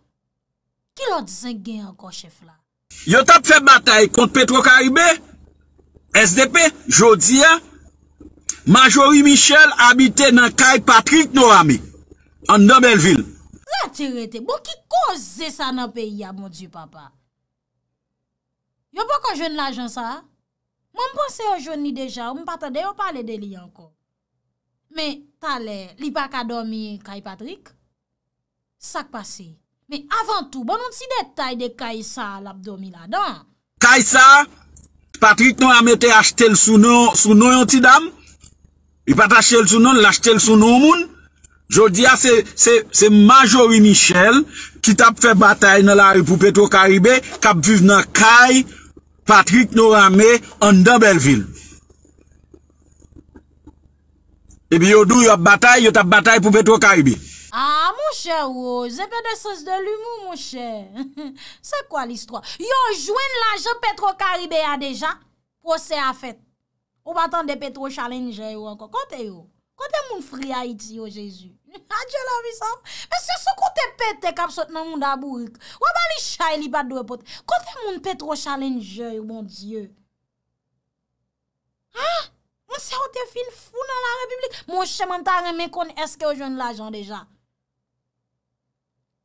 Ki lò di se gen an konchef la? Yo tap fe batay kont Petro Karibè, SDP, Jodia, Majori Michel abite nan Kay Patrick no ami, an Nobelville. La te rete, bo ki koze sa nan peyi ya moun di papa? Yo bako joun la joun sa? Mwen mponse yo joun ni deja, mwen patande yo pale de li an kon. Men, talè, li pa kadomi Kay Patrick, sak pasi. avan tou, bonon ti detay de Kaysa l'abdomi la don. Kaysa, Patrick Nourame te achete l'sou nou yon ti dam, yon patache l'sou nou, l'achete l'sou nou moun, jodi ya se majori Michel ki tap fe batay nan la Repoupe Tro-Karibé, kap vive nan Kaysa, Patrick Nourame, an dan Belleville. Ebi yon dou yon batay, yon tap batay Repoupe Tro-Karibé. A, moun chè wou, zè bè de sès de l'humou, moun chè. Se kwa l'istro? Yo jwen la jè Petro Karibè ya deja? Pro sè a fèt. Ou batan de Petro Chalene Jè wou anko? Kote yo? Kote moun fri a iti yo, Jezu? Adjè la visan? Mè se sou kote petè kap sòt nan moun dabou rik? Ou ba li chay li bat dwe potè? Kote moun Petro Chalene Jè wou, moun Dje? Ha? Moun se wote fin foun nan la republik? Moun chè mwen ta remè kon eske yo jwen la jè wou deja?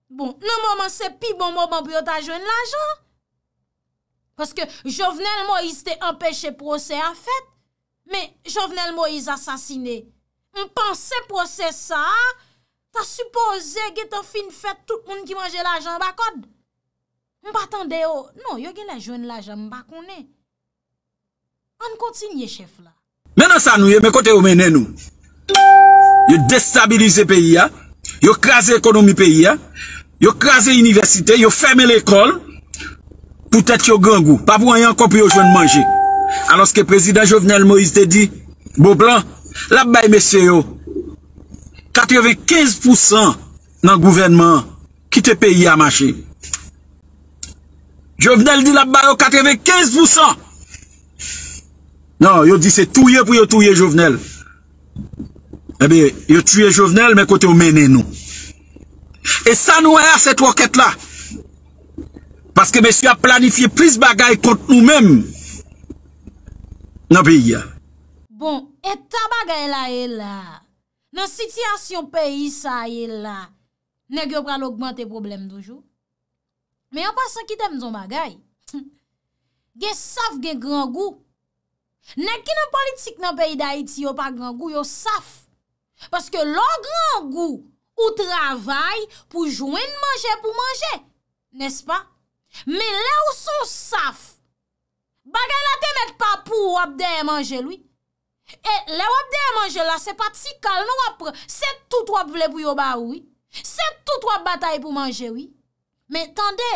Bon, nou mòman se pi bon mòman pou yo ta jwen l'ajan. Paske, jòvnel Moïse te empèche prosè a fèt, mè jòvnel Moïse asasine. Mpansè prosè sa, ta suppose ge te fin fèt tout moun ki manje l'ajan bakod. Mpaten de yo, oh. nou yo gen la jwen l'ajan mbakounè. An kontinye, chef la. Mè nan sa nou ye, mè konten yo mènen nou. Yo destabilize peyi ya, yo krasi ekonomi peyi ya, Yo kraze universite, yo ferme l'ekol, pou tèt yo gangou. Pa pou an yon kopi yo joun manje. Anos ke prezident Jovenel Moïse te di, bo blan, la bay mesye yo, 95% nan gouvenman, ki te peyi a mache. Jovenel di la bay yo 95%! Nan, yo di se touye pou yo touye Jovenel. Ebe, eh yo touye Jovenel, men kote yo mene nou. E sa nou a ya set waket la. Paske mèsy a planifiye pris bagay kont nou mèm. Nan bi ya. Bon, etan bagay la e la. Nan sityasyon peyi sa e la. Nèk yo pral augmente problem doujou. Mè yon pasan ki tem zon bagay. Gen saf gen gran gou. Nèk ki nan politik nan peyi da iti yo pa gran gou yo saf. Paske lon gran gou. Ou travay pou jwen manje pou manje, nes pa? Me le ou son saf, bagay la te met pa pou wap dey manje lwi. E le wap dey manje la se pati kal nou apre, se tout wap vle pou yo ba wwi. Se tout wap batay pou manje wwi. Me tande,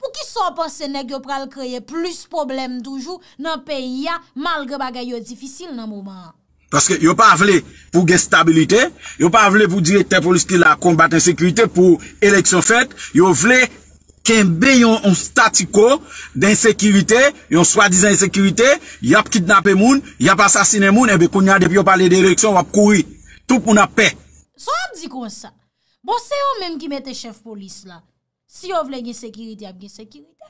pou ki son pasenek yo pral kreye plus problem toujou nan peyi ya malge bagay yo difisil nan mouman a. Paske yo pa vle pou gen stabilite, yo pa vle pou dire te polis ki la konbate insekirite pou eleksyon fet, yo vle kenbe yon statiko den sekirite, yon swa dizen insekirite, yap kidnap e moun, yap asasine moun, ebe konyade pi yo pale direksyon wap koui. Tout pou nap pe. So an di kon sa, bo se yo menm ki mette chef polis la, si yo vle gen sekirite, ap gen sekirite.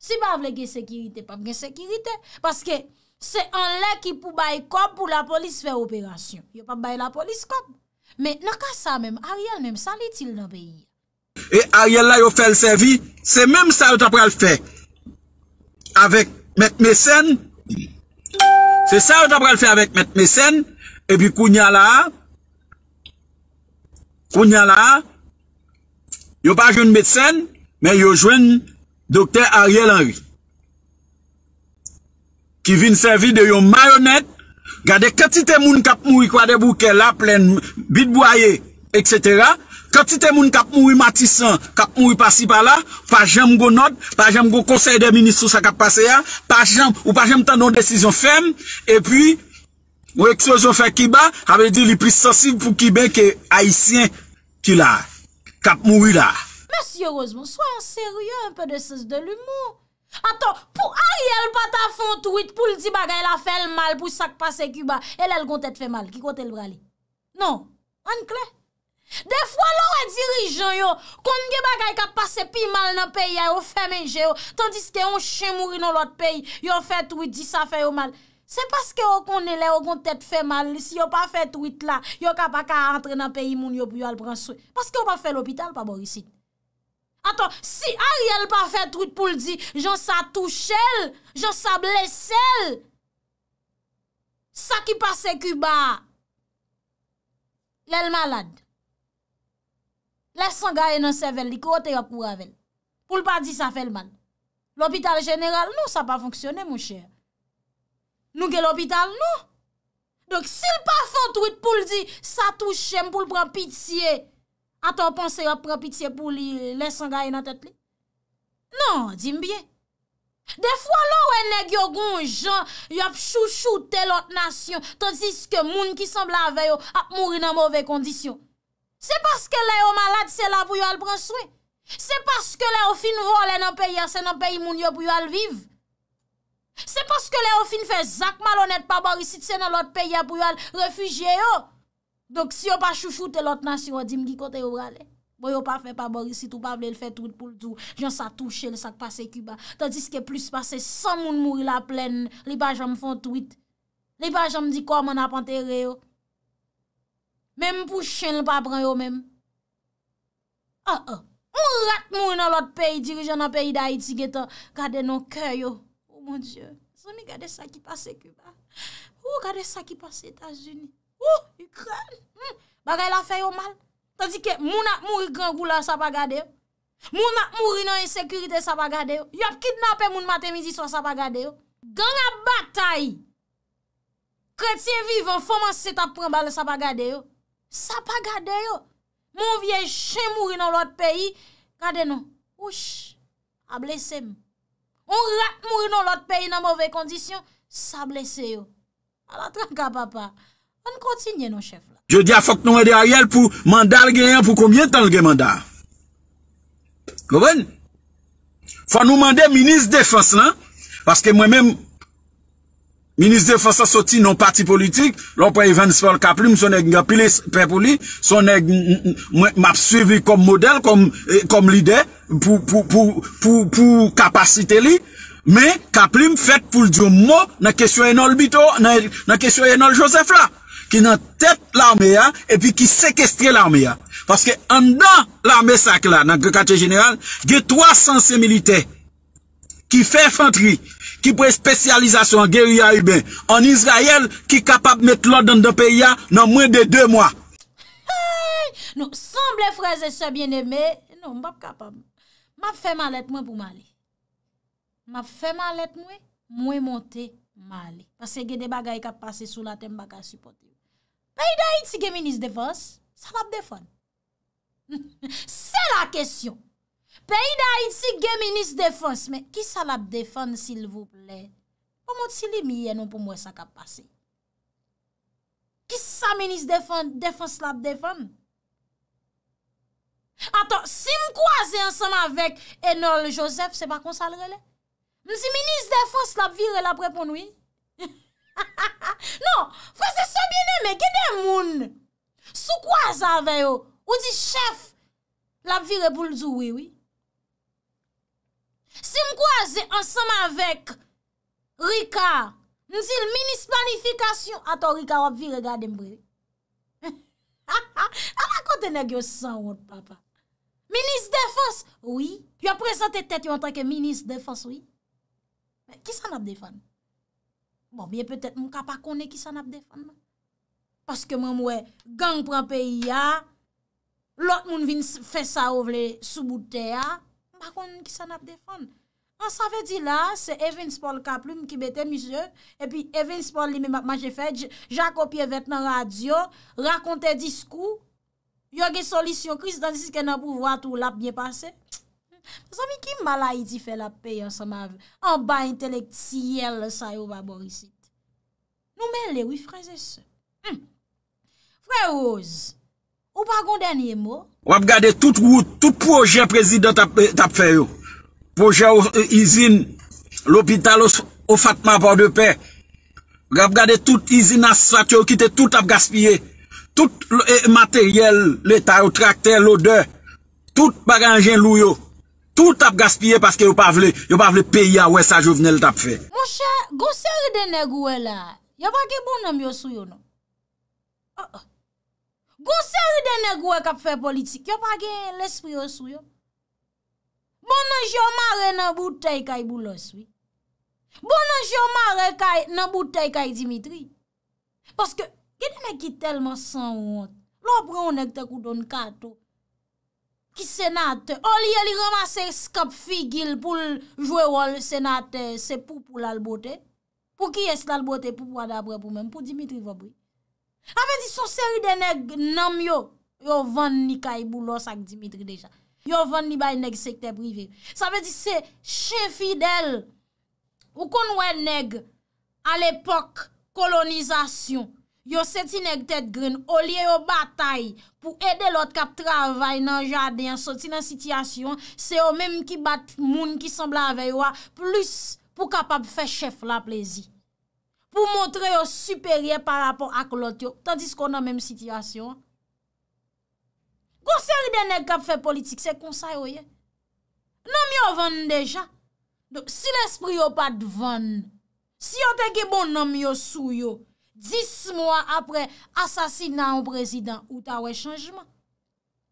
Si ba vle gen sekirite, ap gen sekirite. Paske, Se an lè ki pou bay kop pou la polis fè operasyon. Yo pa bay la polis kop. Men, nan ka sa menm, Ariel menm, sa li til nan peyi. E Ariel la yo fèl sevi, se menm sa yo ta pral fè. Avèk met mesen. Se sa yo ta pral fè avèk met mesen. E bi kounya la. Kounya la. Yo pa jwen metsen, men yo jwen doktè Ariel Henry. Ki vin servi de yon mayonet, gade katite moun kap mou yi kwa de bouke la plen bitbwaye, et cetera. Katite moun kap mou yi matisan, kap mou yi pasi pa la, pa jem go not, pa jem go konsey de ministou sa kap pase ya, pa jem ou pa jem tan don desisyon fem, e pi, wek sosyon fe kiba, kabe di li plis sensib pou kiben ke aisyen ki la, kap mou yi la. Monsi yo roz moun, swan seryo, un pe de sos de l'humour. Aton, pou a riel pata fonte wite pou l di bagay la fè l mal pou sak pase kuba, elè l gon tèt fè mal. Ki kote l brali? Non. An kle? De fwa lora dirijan yo, kon nge bagay kat pase pi mal nan peyi yo, fè menje yo, tandis ke yon chen mouri nan lot peyi, yo fè tuit, di sa fè yo mal. Se paske yo kon elè, yo gon tèt fè mal, si yo pa fè tuit la, yo ka pa ka antre nan peyi moun yo pou yo al pranswe. Paske yo pa fè l opital pa borisit. Aton, si a yel pa fè trout pou l di, jons sa touche el, jons sa blesse el. Sa ki pase kuba, lè l malade. Lè san gaye nan sevel di, kote yop pou ravel. Poul pa di sa fè l man. L'hôpital jeneral nou sa pa fonksyone mou chè. Nou ke l'hôpital nou. Donk si l pa fè trout pou l di, sa touche el pou l pran pitiye. A to pon se yo pre pitiye pou li lesan gaye nan tet li? Non, di m biye. De fwa lo we neg yo gon jan, yo ap chou chou tel ot nasyon, te dis ke moun ki semb la veyo ap mouri nan mouve kondisyon. Se paske le yo malade se la pou yo al praswe. Se paske le yo fin volen nan peyi a senan peyi moun yo pou yo al viv. Se paske le yo fin fe zak malon et pa barisite senan lot peyi a pou yo al refujiye yo. Dok si yo pa chouchoute lot nasyon, di mgi kote yo brale. Bo yo pa fe pabori, si tou pa vle l fe tout pou l tou, jan sa touche l sak pase Cuba. Tadis ke plus pase, san moun mouri la plen, li ba jom fon tweet. Li ba jom di kwa moun apante re yo. Mem pou chen l pabran yo mem. An an. Moun rat mouri nan lot peyi dirijan an peyi da iti getan. Gade nou kè yo. Ou moun diyo. Sou mi gade sak ki pase Cuba. Ou oh, gade sak ki pase Etasunit. Ou, yu kran, m, hmm. bagay la fe yo mal. Tazi ke, moun ap mouri gran goulan, sa pa gade yo. Moun ap mouri nan yon sekurite, sa pa gade yo. Yop kidnapen moun mate midi son, sa pa gade yo. Gan ap batay, kretien vivan, foman seta pran bal, sa pa gade yo. Sa pa gade yo. Moun vieye chen mouri nan lot peyi, gade nou, ouch, a blese m. Moun rat mouri nan lot peyi nan mouve kondisyon, sa blese yo. A la traka papa. Je di a fok nou edi a yel pou mandal genyan pou koumye tan gen mandal Fon nou mande Ministre Defense la Paske mwen men Ministre Defense sa soti non parti politik Lopwa yon pa yon sfor kaplim son e gengan pilen pe pou li Son e gengan map suivi kom model, kom e, lider Pou kapasite li Men kaplim fet pou l diyo mou Na kesyoyen al bito, na kesyoyen al josef la ki nan tèt l'armè ya, epi ki sekestre l'armè ya. Paske an dan l'armè sak la, nan Gokache General, gey 300 se milite, ki fè fèntri, ki pwè spesyalizasyon, gey ria yubè, an Izrayel, ki kapap mèt lòd nan dope ya, nan mwen dey dèy mwa. Samble freze se bienemè, nan mbap kapap mwen. Mbap fè malet mwen pou mwale. Mbap fè malet mwen, mwen monte mwale. Paske gèy de bagay kap pase sou la tem bagay su poti. peyi da iti gen menis defans, sa lab defan. Se la kesyon, peyi da iti gen menis defans, men ki sa lab defan sil vouple, pou moun si li miye nou pou mwen sa kap pase. Ki sa menis defans, defans lab defan. Aton, si m kwa ze ansan avek enol Josef, se ba konsal rele? M si menis defans, lab vire la pre pon ouye? Ha, ha, ha, ha, no, fwese sobyene me, gede moun? Sou kwa zave yo? Ou di chef? La bi rebulzou, oui, oui. Si m kwa zè ansama vek Rika, nou zil, minis planifikasyon, ato Rika wap bi regade m bre. Ha, ha, ha, a la kote negyo san wot, papa. Minis defans, oui, yo apresante tete yo anta ke minis defans, oui. Kis an ap defan? Bon, miye petet moun kapakone ki san ap defanman. Paske moun mwen gang prape ya, lot moun vin fesa ou vle souboute ya, moun bakone ki san ap defanman. An sa ve di la, se Evans Paul Kaploum ki bete mizye, e pi Evans Paul li mwen jè fèd, jè akopye vet nan radyo, rakonte diskou, yon gen solisyon kris dan diske nan pou vwa tou lap mwen pase. Zami ki mala iti fe la pe yon sa ma vi An ba intelekt si yel sa yon vaborisit Nou men le wifreze se Frè Rose Ou bagon denye mo Wap gade tout wou Tout proje prezident tap fe yon Proje yon izin L'opital ou fatma vabor de pe Wap gade tout izin As fatyo ki te tout ap gaspye Tout materyel Le taro trakte lode Tout baganjen lou yon Tout ap gaspye paske yo pa vle, yo pa vle peyi a wè sa jouvnel tap fe. Monshe, gosèri dene gouè la, yo pa ge bonèm yo sou yo nou. Oh, oh. Gosèri dene gouè kap fe politik, yo pa ge l'espri yo sou yo. Bonèm yo mare nan boutei kay Bouloswi. Bonèm yo mare nan boutei kay Dimitri. Paske, geni me ki telman san wot, lopre ou nek te koudon kato. ki senat, ol yeli roma se skop figil pou ljwe wòl senat se pou pou lalbote. Pou ki es lalbote pou wadabre pou mèm? Pou Dimitri Vabri. Ape di son seri de neg nanm yo, yo van ni kaibou lòs ak Dimitri deja. Yo van ni bay neg sekte privé. Sa pe di se che fidèl ou kon wè neg al epok kolonizasyon. Yo seti nek tet grin, o liye yo batay pou ede lot kap travay nan jaden, soti nan sityasyon, se yo menm ki bat moun ki sembla aveywa, plus pou kapap fe chef la plezi. Pou montre yo superye par rapport ak lot yo, tandis kon nan menm sityasyon. Gose ride nek kap fe politik, se konsay oye. Nomi yo ven deja. Si l'espri yo pat ven, si yo teke bon nomi yo sou yo, Dis mwa apre asasina ou prezident ou tawe chanjman.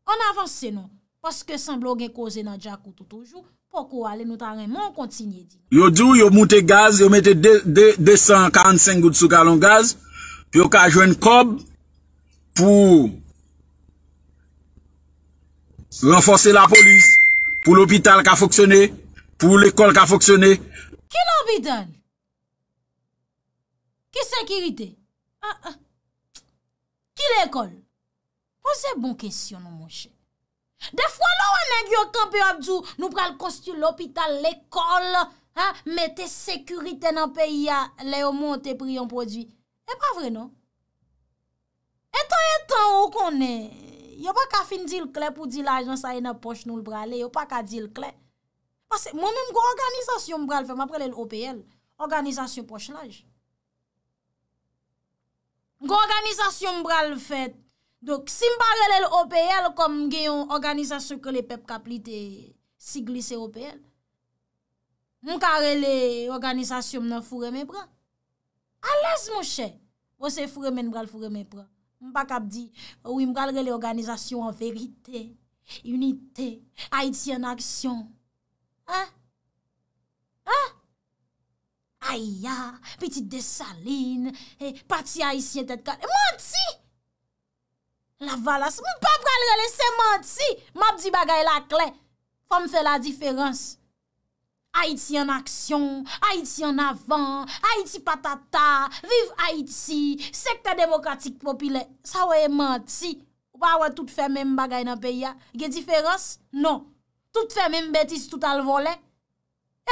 On avanse nou. Paske semblo gen koze nan diakou toutoujou, pokou ale nou ta remon kontinye di. Yo djou yo moute gaz, yo mette 245 gout sou kalon gaz, pi yo ka jwen kob pou renfose la polis, pou l'opital ka foksyone, pou l'ekol ka foksyone. Ki lopi den? Ki sekirite? Ah, ah. Ki l'ekol? Poze bon kesyon nou monshe Defwa nou aneg yo kampi abdou Nou pral kosti l'opital, l'ekol Mette sekurite nan peyi ya Le yo monte pri yon prodwi E pa vre nou? Etan etan ou konen Yo pa ka fin di l'kle pou di l'ajans A yon poch nou l'brale Yo pa ka di l'kle Moun mou mgo organizasyon mbrale Mwa prele l'OPL Organizasyon poch l'ajans Mwen ka organizasyon mwen bral fèt. Dok, si mwen pa rele l'OPL, kom mwen gen yon organizasyon kre le pep ka plite, si glise l'OPL, mwen ka rele organizasyon mwen furemè bral. Alas mwen chè, wè se furemè n'bral furemè bral. Mwen pa kap di, wè mwen bral rele organizasyon an verite, unité, haiti an aksyon. Ha? Ha? Ha? Ayya, piti de saline, e, pati ayisyen tet kal, e, manti! La valas, mpa pral rele se manti! Mpap di bagay lakle, fòm fè la diferans. Ayitsi an aksyon, ayitsi an avan, ayitsi patata, viv ayitsi, sekta devokatik popile, sa wè manti. Wawè tout fè mèm bagay nan peya, ge diferans? Non. Tout fè mèm betis tout al vole.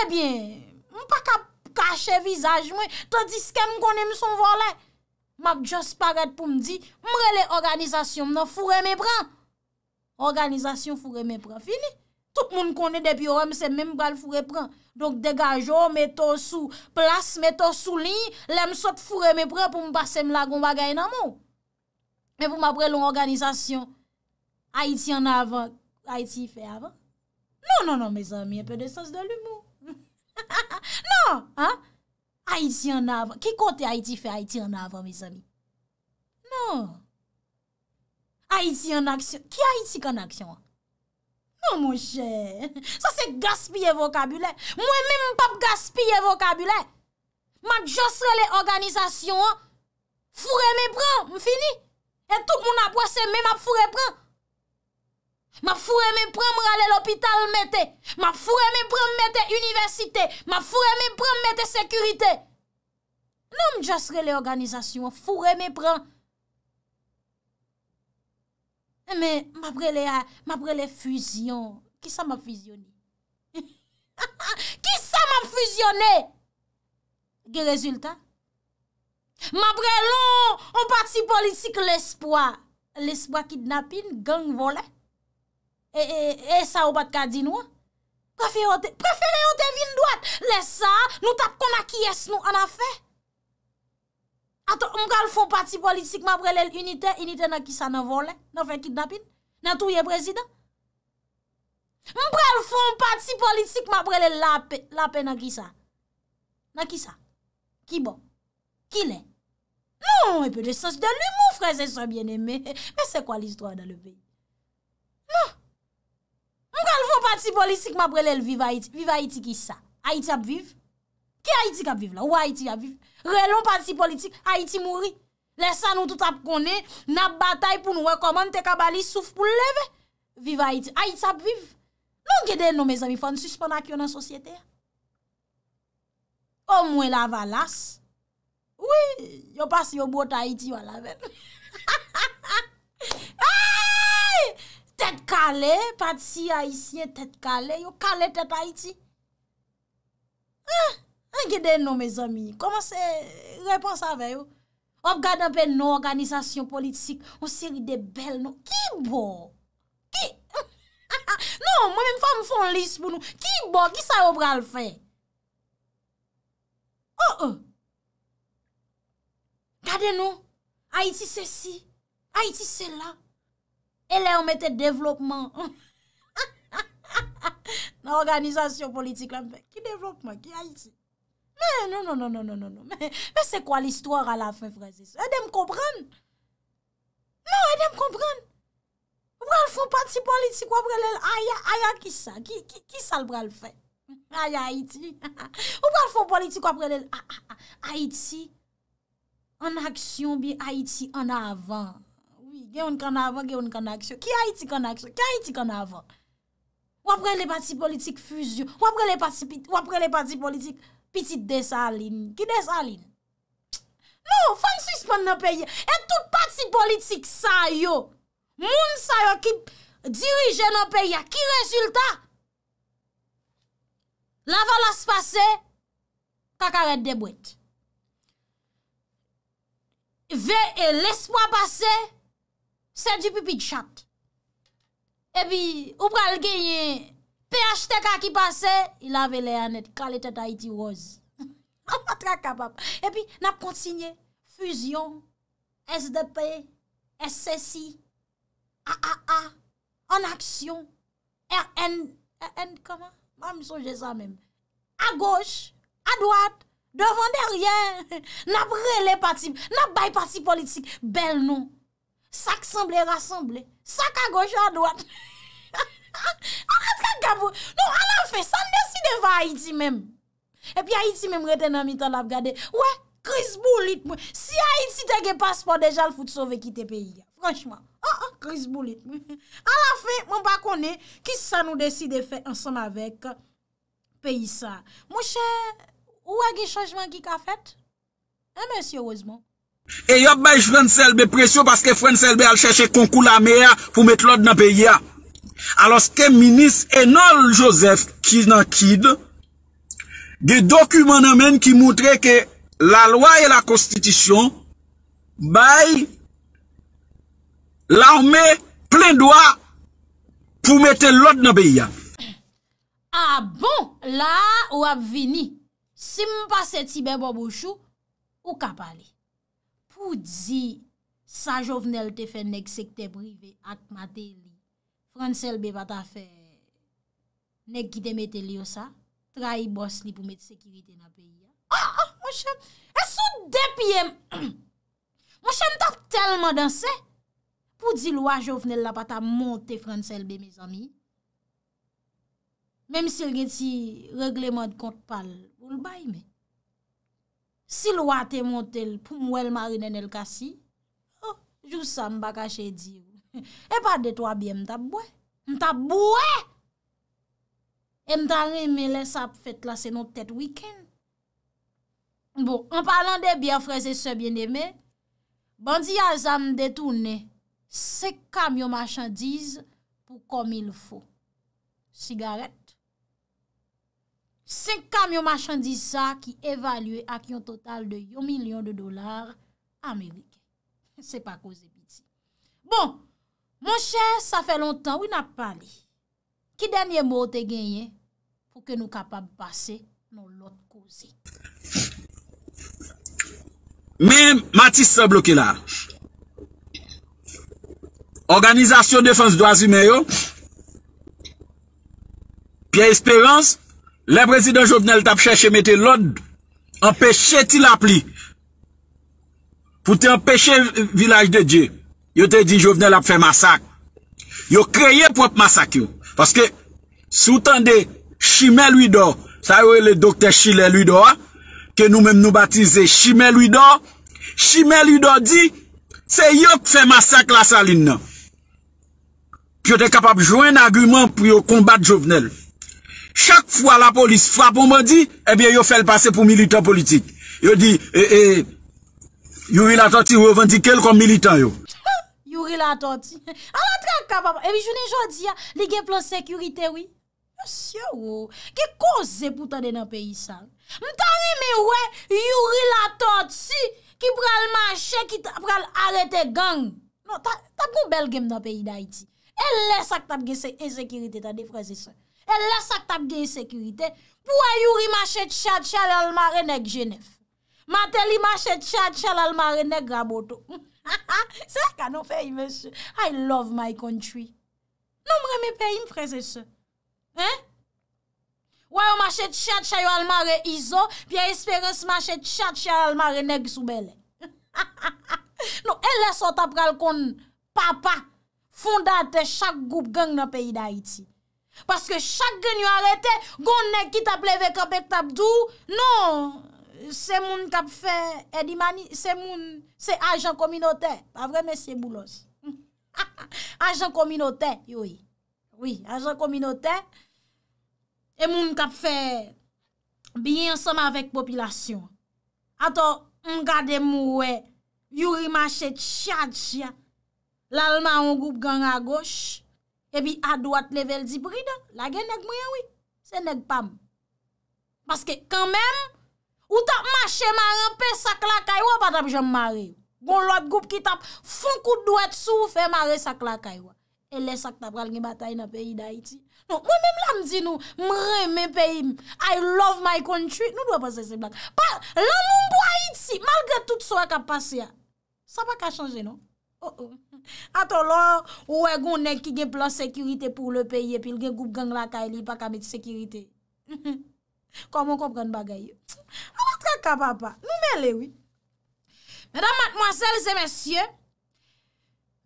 Ebyen, eh mpa kap, kache vizaj mwen, ta di skèm konèm son volè. Mak just paret pou m di, mre le organizasyon m nan fure mè pran. Organizasyon fure mè pran. Fini. Toup moun konè depi oèm se mèm bal fure pran. Donk degajo, meto sou, plas, meto sou li, lèm sot fure mè pran pou m basèm lagoun bagay nan moun. Mè pou m apre loun organizasyon Haiti yon avan. Haiti yon fè avan. Non, non, non, mè zèm, mè pe de sens de l'humour. Ha ha ha, nan, ha, Haiti en avan, ki kote Haiti fè Haiti en avan, miz ami? Nan, Haiti en aksyon, ki Haiti kon aksyon? Oh, mouche, sa se gaspille vokabule, mwen mè moun pap gaspille vokabule, mwen josre le organizasyon, fure mè pran, mwen fini, e tout moun apwese mè mè fure pran. Ma fwere me prem rale l'opital me te. Ma fwere me prem me te universite. Ma fwere me prem me te sekurite. Non mja sre le organizasyon. Fwere me prem. Eme, ma prele fwizyon. Ki sa ma fwizyon? Ki sa ma fwizyon? Ge rezultat? Ma prele, an pati politik l'espoi. L'espoi kidnapin, gang volet. E, e, e, sa ou bat kadi nou an? Prefere o te, prefere o te vin doat. Le sa, nou tap kon a ki yes nou an a fe. Ato, m pral fon pati politik, m aprele unitè, unitè nan ki sa nan volè, nan fe kit napin, nan touye prezident. M pral fon pati politik, m aprele lapè, lapè nan ki sa. Nan ki sa. Ki bon. Ki nen. Non, e pe de sens de l'humour, frezè, se bien eme. Mè se kwa l'istro a dan le vey? Non. Mwen kalvo pati politik ma prele el viva Haiti. Viva Haiti ki sa? Haiti ap viv? Ki Haiti kap viv la? Ou Haiti ap viv? Relon pati politik, Haiti mouri. Lesa nou tout ap konen, nap batay pou nou wekoman, teka bali souf pou leve. Viva Haiti, Haiti ap viv. Non gede nou meza mi fwa n suspana ki yon an sosyete? O mwen la valas, wii, yo pas yo bote Haiti wala ven. Tèt kale, pati ayisyen tèt kale, yo kale tèt ayiti. Ha, an gede nou me zami, koman se repons ave yo? Op gade an pe nou, organizasyon politik, on seri de bel nou, ki bo? Ki? Non, mwen mwen fè mwen fon lis pou nou, ki bo, ki sa yo pral fè? O, oh, o. Oh. Gade nou, ayiti se si, ayiti se la. E lè ou mette devlopman. Nan organizasyon politik lan. Ki devlopman, ki Haiti. Mè, non, non, non, non, non, non, non. Mè se kwa l'histoire a la fin, Fransis? E de m kompran? Non, e de m kompran? Ou bral fon pati politik wapre lèl? Aya, aya, ki sa? Ki sa l'bral fè? Aya Haiti. Ou bral fon politik wapre lèl? A, a, a, Haiti. An aksyon bi Haiti an avan. gen yon kon avan, gen yon kon aksyon, ki a iti kon aksyon, ki a iti kon avan. Wapre le patsi politik fuzyon, wapre le patsi politik piti desalin, ki desalin. Non, fang swispon nan peye, et tout patsi politik sa yo, moun sa yo ki dirije nan peye, ki rezultat? La valas pase, kakaret debwet. Ve, e lese mwa pase, Sè di pipi d'chat. E pi, ou pral genye, PHTK ki pase, il ave le anet, kalete ta iti oz. A patra kapap. E pi, nap kontsigne, fusion, SDP, SSI, AAA, en aksyon, RN, RN kama? A mi sonje sa men. A goch, a doat, devande ryen, nap rele pati, nap bay pati politik, bel nou. Sak sanble raseble, sak a goche a doat. Non, a la fe, san desi de va Haiti mem. E pi Haiti mem rete nan mitan laf gade. Ouè, kriz boulit mwen. Si Haiti tege pasport, deja l'foutsove kite peyi ya. Franchman, kriz boulit mwen. A la fe, mwen bakone, kis sa nou desi de fe ansan avek peyi sa. Mwen che, ouè gen chanjman ki ka fet? E eh, men si ozman? E yop bay fwen selbe presyo Paske fwen selbe al chèche konkou la meya Pou mette lòd nan beya Alos ke minis enol Josef Ki nan kid De dokumen nan men ki moutre Ke la lwa e la konstitisyon Bay La wme Ple doa Pou mette lòd nan beya A bon La wap vini Si mpase tibe bobo chou Ou kapalè Poudzi sa jovnel te fe nek sekte brive atmate li. Fransel be vata fe nek ki temete li yo sa. Trai bos li pou met sekirite na peyi. Ah ah mwen chan, esou depi em. Mwen chan tap telman dan se. Poudzi lwa jovnel la vata monte fransel be me zami. Mem si lgen si regleman kontpal ou lbay men. Si lwa te montel pou mwèl marinen el kasi, oh, jous sa mba kache di. E pa detwa bi, mta bwè. Mta bwè! E mta reme lè sap fèt la, se nou tèt wikèn. Bo, an palan de bi a freze se bienemè, bandi a zan mdetounè, se kam yo machan diz pou kom il fò. Sigaret. 5 kamyon machan di sa ki evalue ak yon total de yon milyon de dolar a mi wik. Se pa kouze di se. Bon, moun chè, sa fè lontan, wou na pali. Ki denye mou te genyen pou ke nou kapab pase nou lot kouze. Mè, Matisse se bloke la. Organizasyon Defensi do Azimè yo. Pia Espérance. Le prezident Jovenel tap chèche mette lòd, empèche ti la pli. Poutè empèche vilaj de Dje. Yo te di Jovenel ap fè masak. Yo kreye pou ap masak yo. Paske, soutan de Chimè Louis dò, sa yo e le doktè Chilè Louis dò, ke nou men nou batize Chimè Louis dò, Chimè Louis dò di, se yo fè masak la saline nan. Yo te kapab jouen agumen pou yo kombat Jovenel. Chak fwa la polis fwa pou mandi, ebyen eh yo fel pase pou militan politik. Yo di, e, eh, e, eh, yuri la toti, yo vendi kel kon militan yo. Ha, yuri la toti, ala ah, trak ka papa, ebi jounen jodi ya, li gen plan sekurite wii. Monsye oh. wou, ke koze pou tande nan peyi sa? Mta reme wè, yuri la toti, ki pral manche, ki pral arete gang. Non, ta pou belgen nan peyi da iti, e lesak ta pge se esekirite ta defraze sa. El la sak tap gen yi sekurite, pou a yuri ma chet chad chal al mare neg jenef. Mateli ma chet chad chal al mare neg raboto. Se la kanon fe yi mè se. I love my country. Non mre me pe yi mpre se se. Wè yo ma chet chad chal al mare izo, pi a esperance ma chet chad chal al mare neg soubele. El la sak tap kal kon papa fondate chak goup gen yi na pe yi da iti. Paske chak gen yu arete, goun ne kit ap leve kap ek tap dou. Non, se moun kap fe, edi eh, mani, se moun, se ajan kominote, pa vremen se boulos. Ajan kominote, yoi. Oui, ajan kominote, e moun kap fe, biye yon soma vek popilasyon. Ato, mga de mou we, yuri ma chet chad chia. Lalman yon goup ganga gosch. epi a do at level di brida, lage neg mwenye wè, se neg pam. Paske, kanmen, ou tap mache mare anpe sak la kaywa, patap jom mare. Gon lo at goup ki tap, fon kout do at sou, fe mare sak la kaywa. E le sak tap ral nge batay na peyi da iti. Non, mwen mèm la mdi nou, mre mè peyi, I love my country, nou do apan se se blak. Par, lan moun pou a iti, malge tout sou ak ap pase ya. Sa pa ka chanje nou? Oh oh. Ato lor, ou e gounen ki gen plan sekirite pou le peye, pil gen goup gen laka e li, pa ka met sekirite. Koman kompren bagay? A la trak kapapa, nou men le wii. Mèdam matmoazèl zè mèsyè,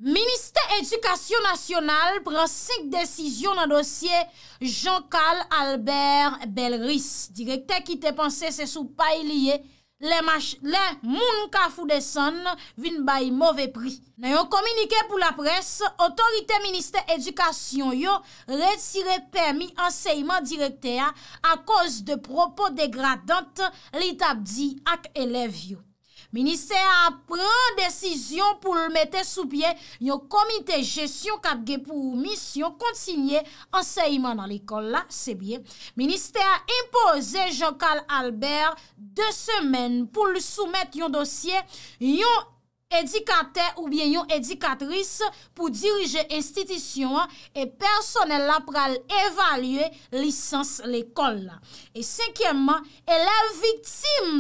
Ministè Edukasyon Nasyonal pran sèk desisyon nan dosye Jean-Claude Albert Belris, direkte ki te panse se sou pa e liye Le moun ka foudesan vin bayi mouve pri. Nayon kominike pou la pres, otorite minister edukasyon yo retire permi anseyman direktea a koz de propo degradant li tabdi ak elev yo. Ministè a pren desisyon pou l mette soubyen yon komite jesyon kapge pou misyon kontsinyen ansayman nan l ekol la, sebyen. Ministè a impose Jean-Claude Albert de semen pou l soumet yon dosye yon impose. edikatè ou bien yon edikatris pou dirije institisyon e personel la pral evalye lisans l'ekol la. E senkèmman, e lè vitim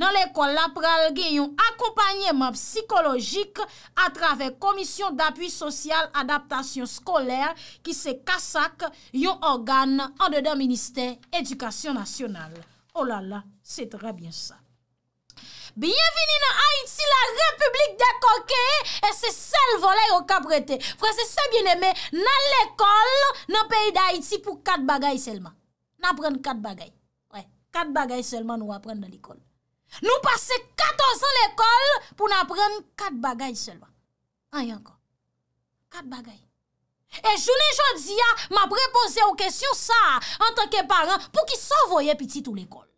nan l'ekol la pral gen yon akopanyèman psikologik a travè komisyon d'apwi sosyal adaptasyon skolè ki se kasak yon organ an de dan Ministè Edukasyon Nasyonal. Olala, oh se trè bien sa. Bienveni nan Haïti la Republik de Koke E se sel volay o kaprete Fransè se bienemè nan l'ekol nan peyi de Haïti pou kat bagay selman Nan pren kat bagay Kat bagay selman nou apren nan l'ekol Nou pase 14 ans l'ekol pou nan pren kat bagay selman Ayanko Kat bagay E jounen jodi ya ma prepoze ou kesyon sa En tanke paran pou ki savoye piti tou l'ekol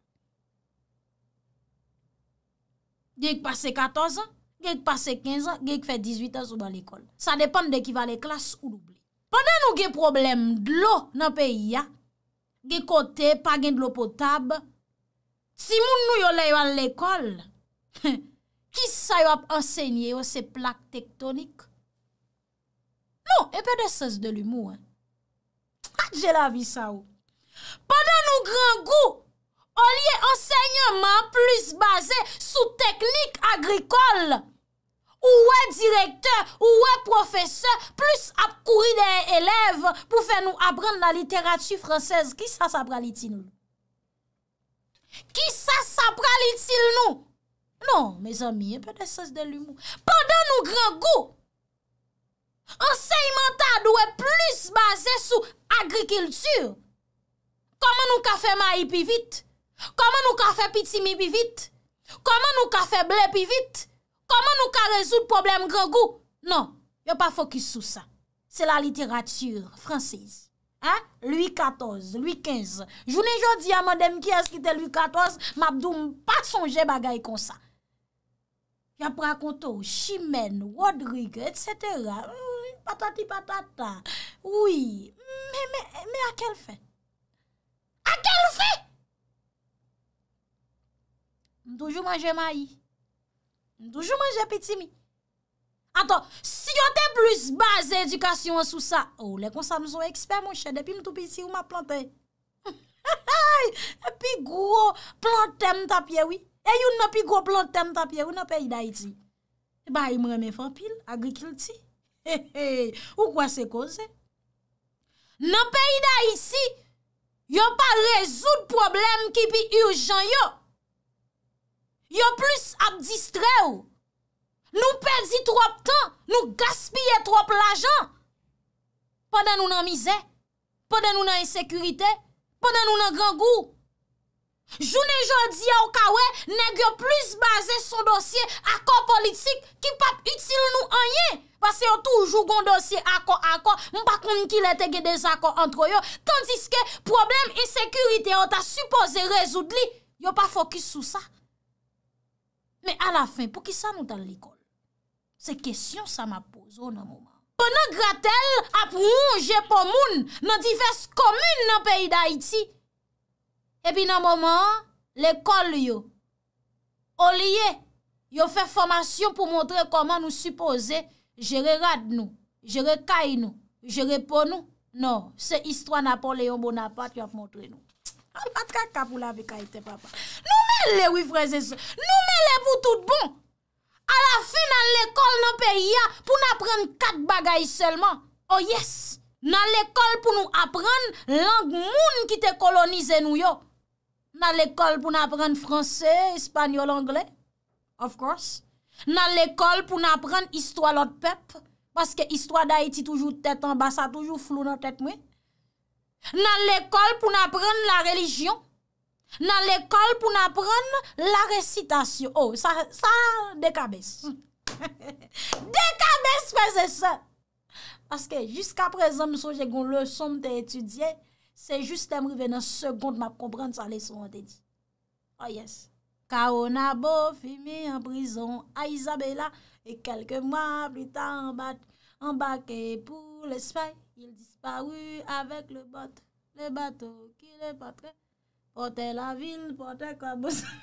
Gèk pase 14 an, gèk pase 15 an, gèk fè 18 an sou ban l'ekol. Sa depande de ki va lè klas ou l'oublè. Pandan nou gè problem dlo nan pe ya, gèk ote, pa gen dlo potab, si moun nou yo lè yo an l'ekol, ki sa yo ap ansenye yo se plak tektonik? Nou, e pe de sens de l'humou an. A dje la vi sa ou. Pandan nou gran gou, On liye enseyman plus baze sou teknik agrikol. Ou we direkteur, ou we profeseur, plus apkouri de elev pou fe nou aprende la literatü fransez. Ki sa sa pralitil nou? Ki sa sa pralitil nou? Non, me zanmi, e pe de sas de l'humour. Pendan nou grengou, enseyman ta dwe plus baze sou agrikiltur. Koman nou ka fe ma ipi vit? Koman nou ka fe piti mi pi vit? Koman nou ka fe ble pi vit? Koman nou ka rezout problem grego? Non, yo pa fokus sou sa. Se la literatur fransez. Ha? Louis XIV, Louis XV. Jounen jodi ya madem ki eskite Louis XIV, mabdoum pa sonje bagay konsa. Ya prakonto, Chimène, Rodrigue, etc. Patati patata. Oui. Me akel fe? Akel fe?! Ndoujou manje ma yi? Ndoujou manje peti mi? Aton, si yo te plus baz edikasyon sou sa, ou le kon sa mzou eksper moun chè, depi mtou peti si ou ma planten. Epi gwo planten tapye wii, e yon napi gwo planten tapye wii na peyida iti. E ba yon mremen fan pil, agrikil ti. Ou kwa se koze? Na peyida iti, yo pa rezout problem ki pi yon jan yo. yo plus ap distre ou. Nou pedi trop tan, nou gaspye trop la jan. Pa den nou nan mize, pa den nou nan insekurite, pa den nou nan gran gou. Joune jodi ya ou kawe, neg yo plus baze son dosye akon politik ki pap itil nou anye. Pase yo tou jougon dosye akon akon, mpa kon ki lete ge de zakon antro yo, tandis ke problem insekurite an ta suppose rezoud li, yo pa fokus sou sa. Mè a la fin, pou ki sa nou tan l'ekol? Se kesyon sa ma pouzo nan mouman. Pou nan gratel apou jè pou moun nan divers komoun nan peyi d'Haïti. E bi nan mouman, l'ekol yo. O liye, yo fè formasyon pou montre koman nou suppose jere rad nou, jere kay nou, jere po nou. Non, se istwa napo leyon bonapat, yo ap montre nou. A patra kapou la ve ka ite papa. Nou me le wifreze sou. Nou me le boutout bon. A la fi nan l'ekol nan peya pou nan pren kat bagay selman. Oh yes. Nan l'ekol pou nou apren lang moun ki te kolonize nou yo. Nan l'ekol pou nan apren franse, espanyol, angle. Of course. Nan l'ekol pou nan apren istwa lot pep. Paske istwa da iti toujou tete an basa toujou flou nan tete mwen. nan l'ekol pou nan pran la relijyon, nan l'ekol pou nan pran la resitasyon. Oh, sa dekabes. Dekabes feze sa. Paske, jiska prezen m souje goun le son m te etudye, se juste m rive nan sekond m ap kompran sa le son m te di. Oh ah, yes. Ka ou nan bo fimi an prizon a Isabela, e kelke mwa pli ta an bak e pou l'espey, Yil disparu avek le bat, le batou ki le patre, pote la vil, pote kwa bosan.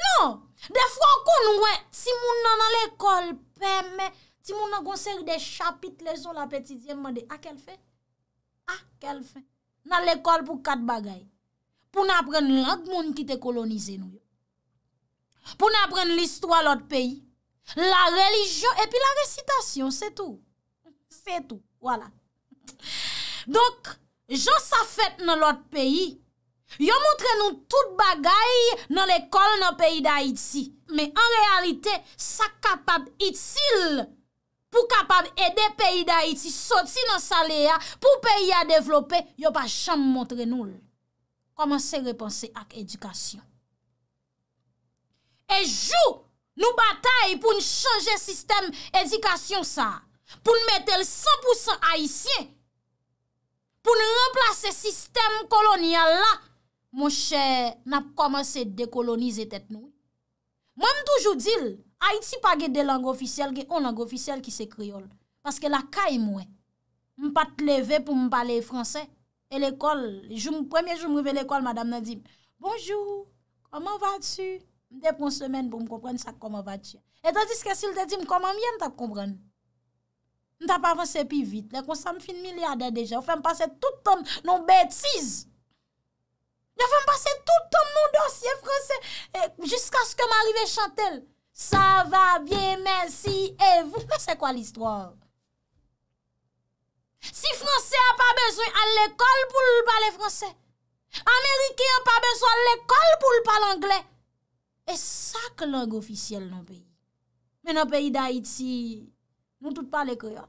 Non, defwa kon wè, si moun nan l'ekol pèmè, si moun nan gonsèri de chapit le zon la peti dièm mè de akèl fè, akèl fè, nan l'ekol pou kat bagay, pou nan pren l'ant moun ki te kolonize nou. Pou nan pren l'istwa l'ot peyi, la relijyon, epi la resitasyon, se tou. Se tou, wala. Donk, jons sa fèt nan lot peyi, yo montre nou tout bagay nan l'ekol nan peyi da Iti. Men en realite, sa kapab itil pou kapab ede peyi da Iti soti nan saleya, pou peyi a devlope, yo pa chan montre nou. Komanse repanse ak edikasyon. E joun, Nou bataye pou nou chanje sistem edikasyon sa. Pou nou mette l 100% haisyen. Pou nou remplace sistem kolonyal la. Moun chè, nap komanse dekolonize tet nou. Moun toujou dil, haiti pa ge de lango ofisyel, ge ou lango ofisyel ki se kriol. Paske la ka e mwen. Mou pat leve pou mou pale franse. E l ekol, joun mou premier joun mou reve l ekol, madame nan di, bonjou, koman va tsu? M te pon semen pou m kompren sa koman va tje. Et tansis ke si l te di m koman m yen ta kompren. M ta pa avanse pi vit. Lè kon sa m fin milyardè deje. Ou fe m pase tout ton nou bètsiz. Ou fe m pase tout ton nou dosye fransè. E jiska se ke m arrive Chantel. Sa va bien, merci, et vous. Mè se kwa l'histoire? Si fransè a pa beson, al l'école pou l'pale fransè. Amerikè a pa beson, al l'école pou l'pale anglè. E sa ke lang ofisyel nan peyi. Men nan peyi da iti, moun tout pale kroyol.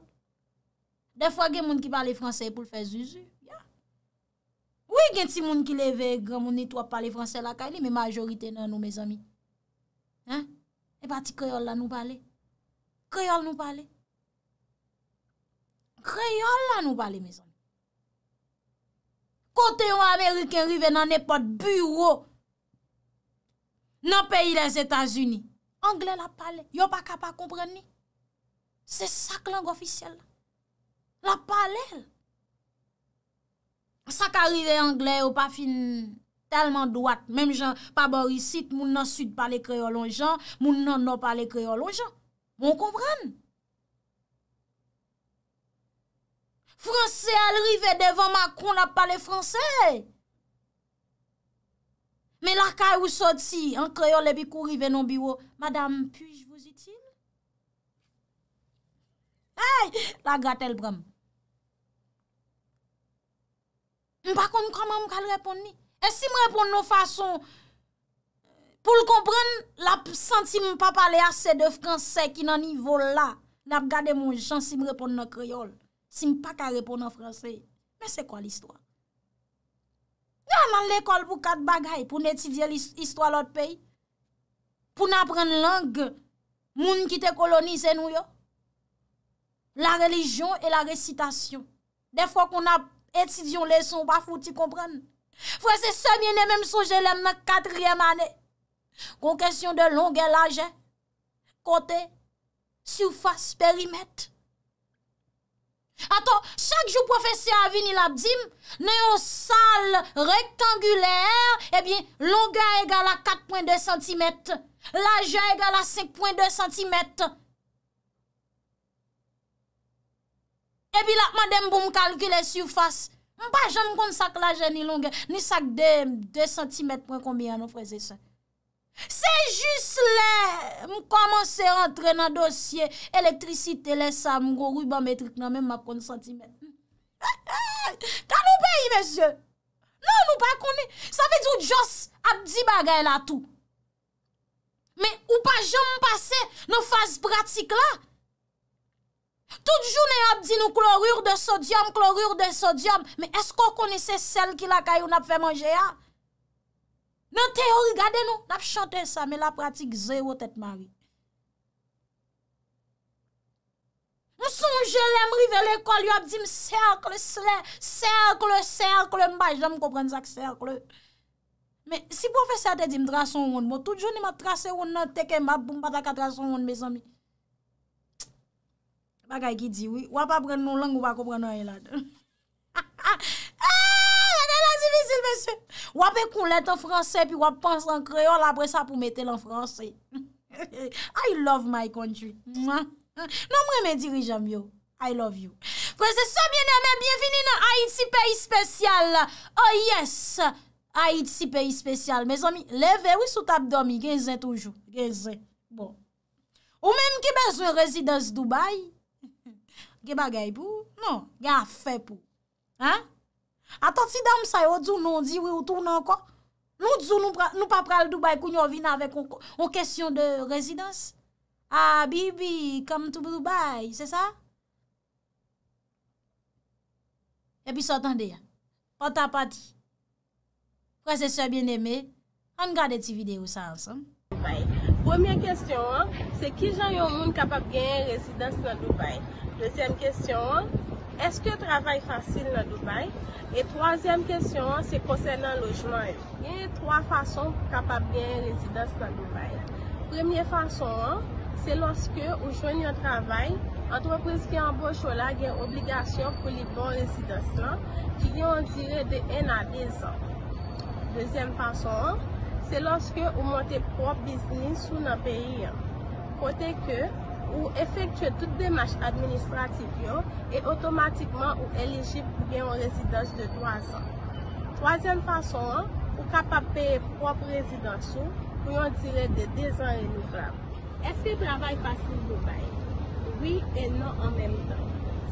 Defwa gen moun ki pale franse pou l fe zuzu. Ou gen ti moun ki leve, gen moun netwap pale franse la ka, li men majorite nan nou, me zami. E pati kroyol la nou pale. Kroyol la nou pale. Kroyol la nou pale, me zami. Kote yon Ameriken rive nan nepot bureau nan peyi les Etats-Unis. Angle la pale, yo pa kapa kompreni. Se sak lang ofisyel la. La pale. Sak arive angle ou pa fin telman dwat, mem jan, pa borisit, moun nan sud pale kreolonjan, moun nan nan pale kreolonjan. Moun kompreni. Fransè alrive devan ma kon la pale fransè. Hey! Men lakay ou sot si, an kreyol e bi kouri venon biwo, madame, pujj vous itil? Ay, la gata el bram. M pa kon koman m kal repon ni? E si m repon nou fason, pou l kompran, la senti m pa pale ase de franse ki nan nivou la, la gade m ou jan si m repon nou kreyol, si m pa kal repon nou franse, men se kwa l istwa? Jan nan l'ekol pou kat bagay pou nou etidye l'histoire l'ot pey, pou nou apren lang, moun ki te kolonize nou yo, la relijyon e la recitasyon. De fwa kon ap etidyon leson pa fouti kompren, fwa se semye nemem sonje lemman katryem ane, kon kesyon de longel aje, kote, soufas, perimetre. Aton, chak jou profese avini labdim, nou yon sal rektanguler, ebyen, longa egala 4.2 cm, laja egala 5.2 cm. Ebyen, la, maden pou m kalkele syou fase. Mpa jan kon sak laja ni longa, ni sak 2 cm pou mkombi an nou freze sey. Se jis le mou komanse rentre nan dosye elektrisite le sa mou gorou ba metrik nan men map kon sentimen. Kan nou peyi, mesye? Non, nou pa kone. Sa ve di ou jos abdi bagay la tou. Me ou pa jom mou pase nou faz pratik la. Tout jou ne abdi nou klorur de sodyam, klorur de sodyam. Me esko kone se sel ki la kayou nap fe manje ya? Nan te ori gade nou, nap chante sa, me la pratik zè ou tèt mary. Monson jè lèm rive lèkòl, yop di m serkle, serkle, serkle, serkle, mba jèm kòpren sa kè serkle. Me si profese a te di m drason ronde, mò toujouni ma trase ronde nan teke m, mba bèm patak a drason ronde me zanmi. Bagay ki di wè, wè pa pren nou lang ou pa kopren nou en lade. Ah! wap e koun let an franse, pi wap panse an kreol apre sa pou metel an franse. I love my country. Nan mwen men dirijan myo. I love you. Prese, sa mwen eme, bien fini nan Haiti, peyi spesyal. Oh yes, Haiti, peyi spesyal. Me zomi, leve ou sou tab domi, genzen toujou, genzen. Bon. Ou menm ki bezwen rezidans Dubai, ki bagay pou, non, ga fe pou. Ha? Ha? Ata ti dam sa yo, djou nou di we ou tou nan kwa? Nou djou nou pa pral Dubai kwen yo vina avèk ou kèsyon de rezidans? A, bibi, come to Dubai, se sa? E pi sotan de ya, pota pati. Prese sè bien eme, an gade ti video sa ansan. Premier kèsyon, se ki jan yon moun kapap gen rezidans nan Dubai? Le sèm kèsyon, an? Eske travay fasil nan Dubaï? Et troazem kesyon an se konsen nan lojman. Ye troa fason pou kapap gen rezidans nan Dubaï. Premye fason an, se loske ou jwen yon travay, antropriz ki anboj chola gen obligasyon pou li bon rezidans lan, ki gen on dire de ena bizan. Dezem fason an, se loske ou montè prop biznis sou nan peyi. Kote ke ou efektwe tout demach administrativ yon, e otomatikman ou elejib pou gen yon rezidans de 3 ans. Troasyen fason an, ou kapap peye prop rezidans sou, pou yon dire de 2 ans renoufab. Eske pravay basil nou bay? Oui et non en menm tan.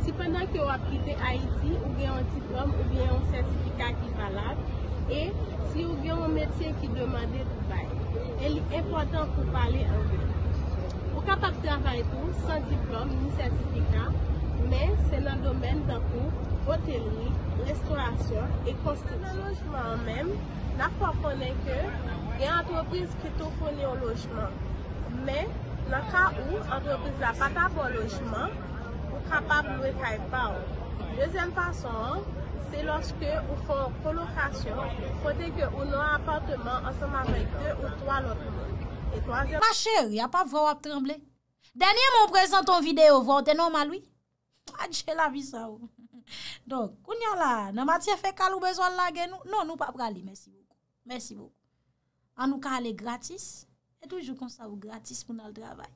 Si penan ki ou apite Haiti, ou gen yon diplom ou gen yon sertifikat ki palad, e si ou gen yon metye ki demande nou bay, el yon impotant pou pale anglou. Ou kapap travay tou, san diplom ni sertifikat, men se nan domen dan pou hotelri, restorasyon e konstriksyon. Nan lojman an men, na fwa fwane ke, gen antwopriz ki tou fwane yo lojman. Men, nan ka ou antwopriz la pata pou lojman, ou kapab lou e ka e pa ou. Dezen fason, se lanske ou fwa kolokasyon, fwane ke ou nou apatman ansanm avek de ou twa lotman. Ma chè, y a pa vwa wap tremble? Denye moun prezant ton videyo, vwa tenon maloui? Adje la vi sa ou. Don, koun yon la, nan matye fe kalou bezon la gen nou, nou nou pa prali, mersi boku. Mersi boku. An nou ka ale gratis, e toujou konsa ou gratis pou nan l travay.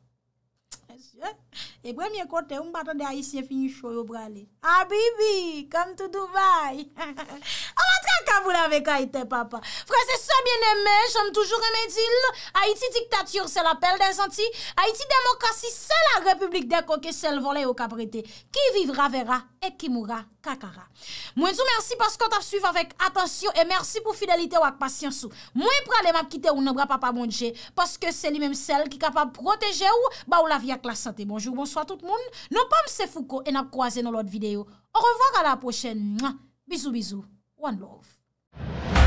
E bremye kote, oum bata de Haitien finisho yo brale. Ha, bibi, kam toutou bay. A matra kabou la vek Haiti, papa. Frase sa, bien eme, jom toujou remedil. Haiti diktatiyon, se la pelle de zanti. Haiti demokrasi, se la republik de koke, se lvole yo kabrete. Ki vivra, vera, e ki moura. Kakara. Mwen sou mersi pas kon tap suiv avèk. Atensyon e mersi pou fidelite wak pasyansou. Mwen pralè map kite ou nan bra pa pa mounje. Paske se li menm sel ki kapab proteje ou. Ba ou la vi ak la sante. Bonjour, bonsoit tout moun. Non pa mse fouko en ap kouaze nou lot videyo. Ou revoar a la pochen. Bizou, bizou. One love.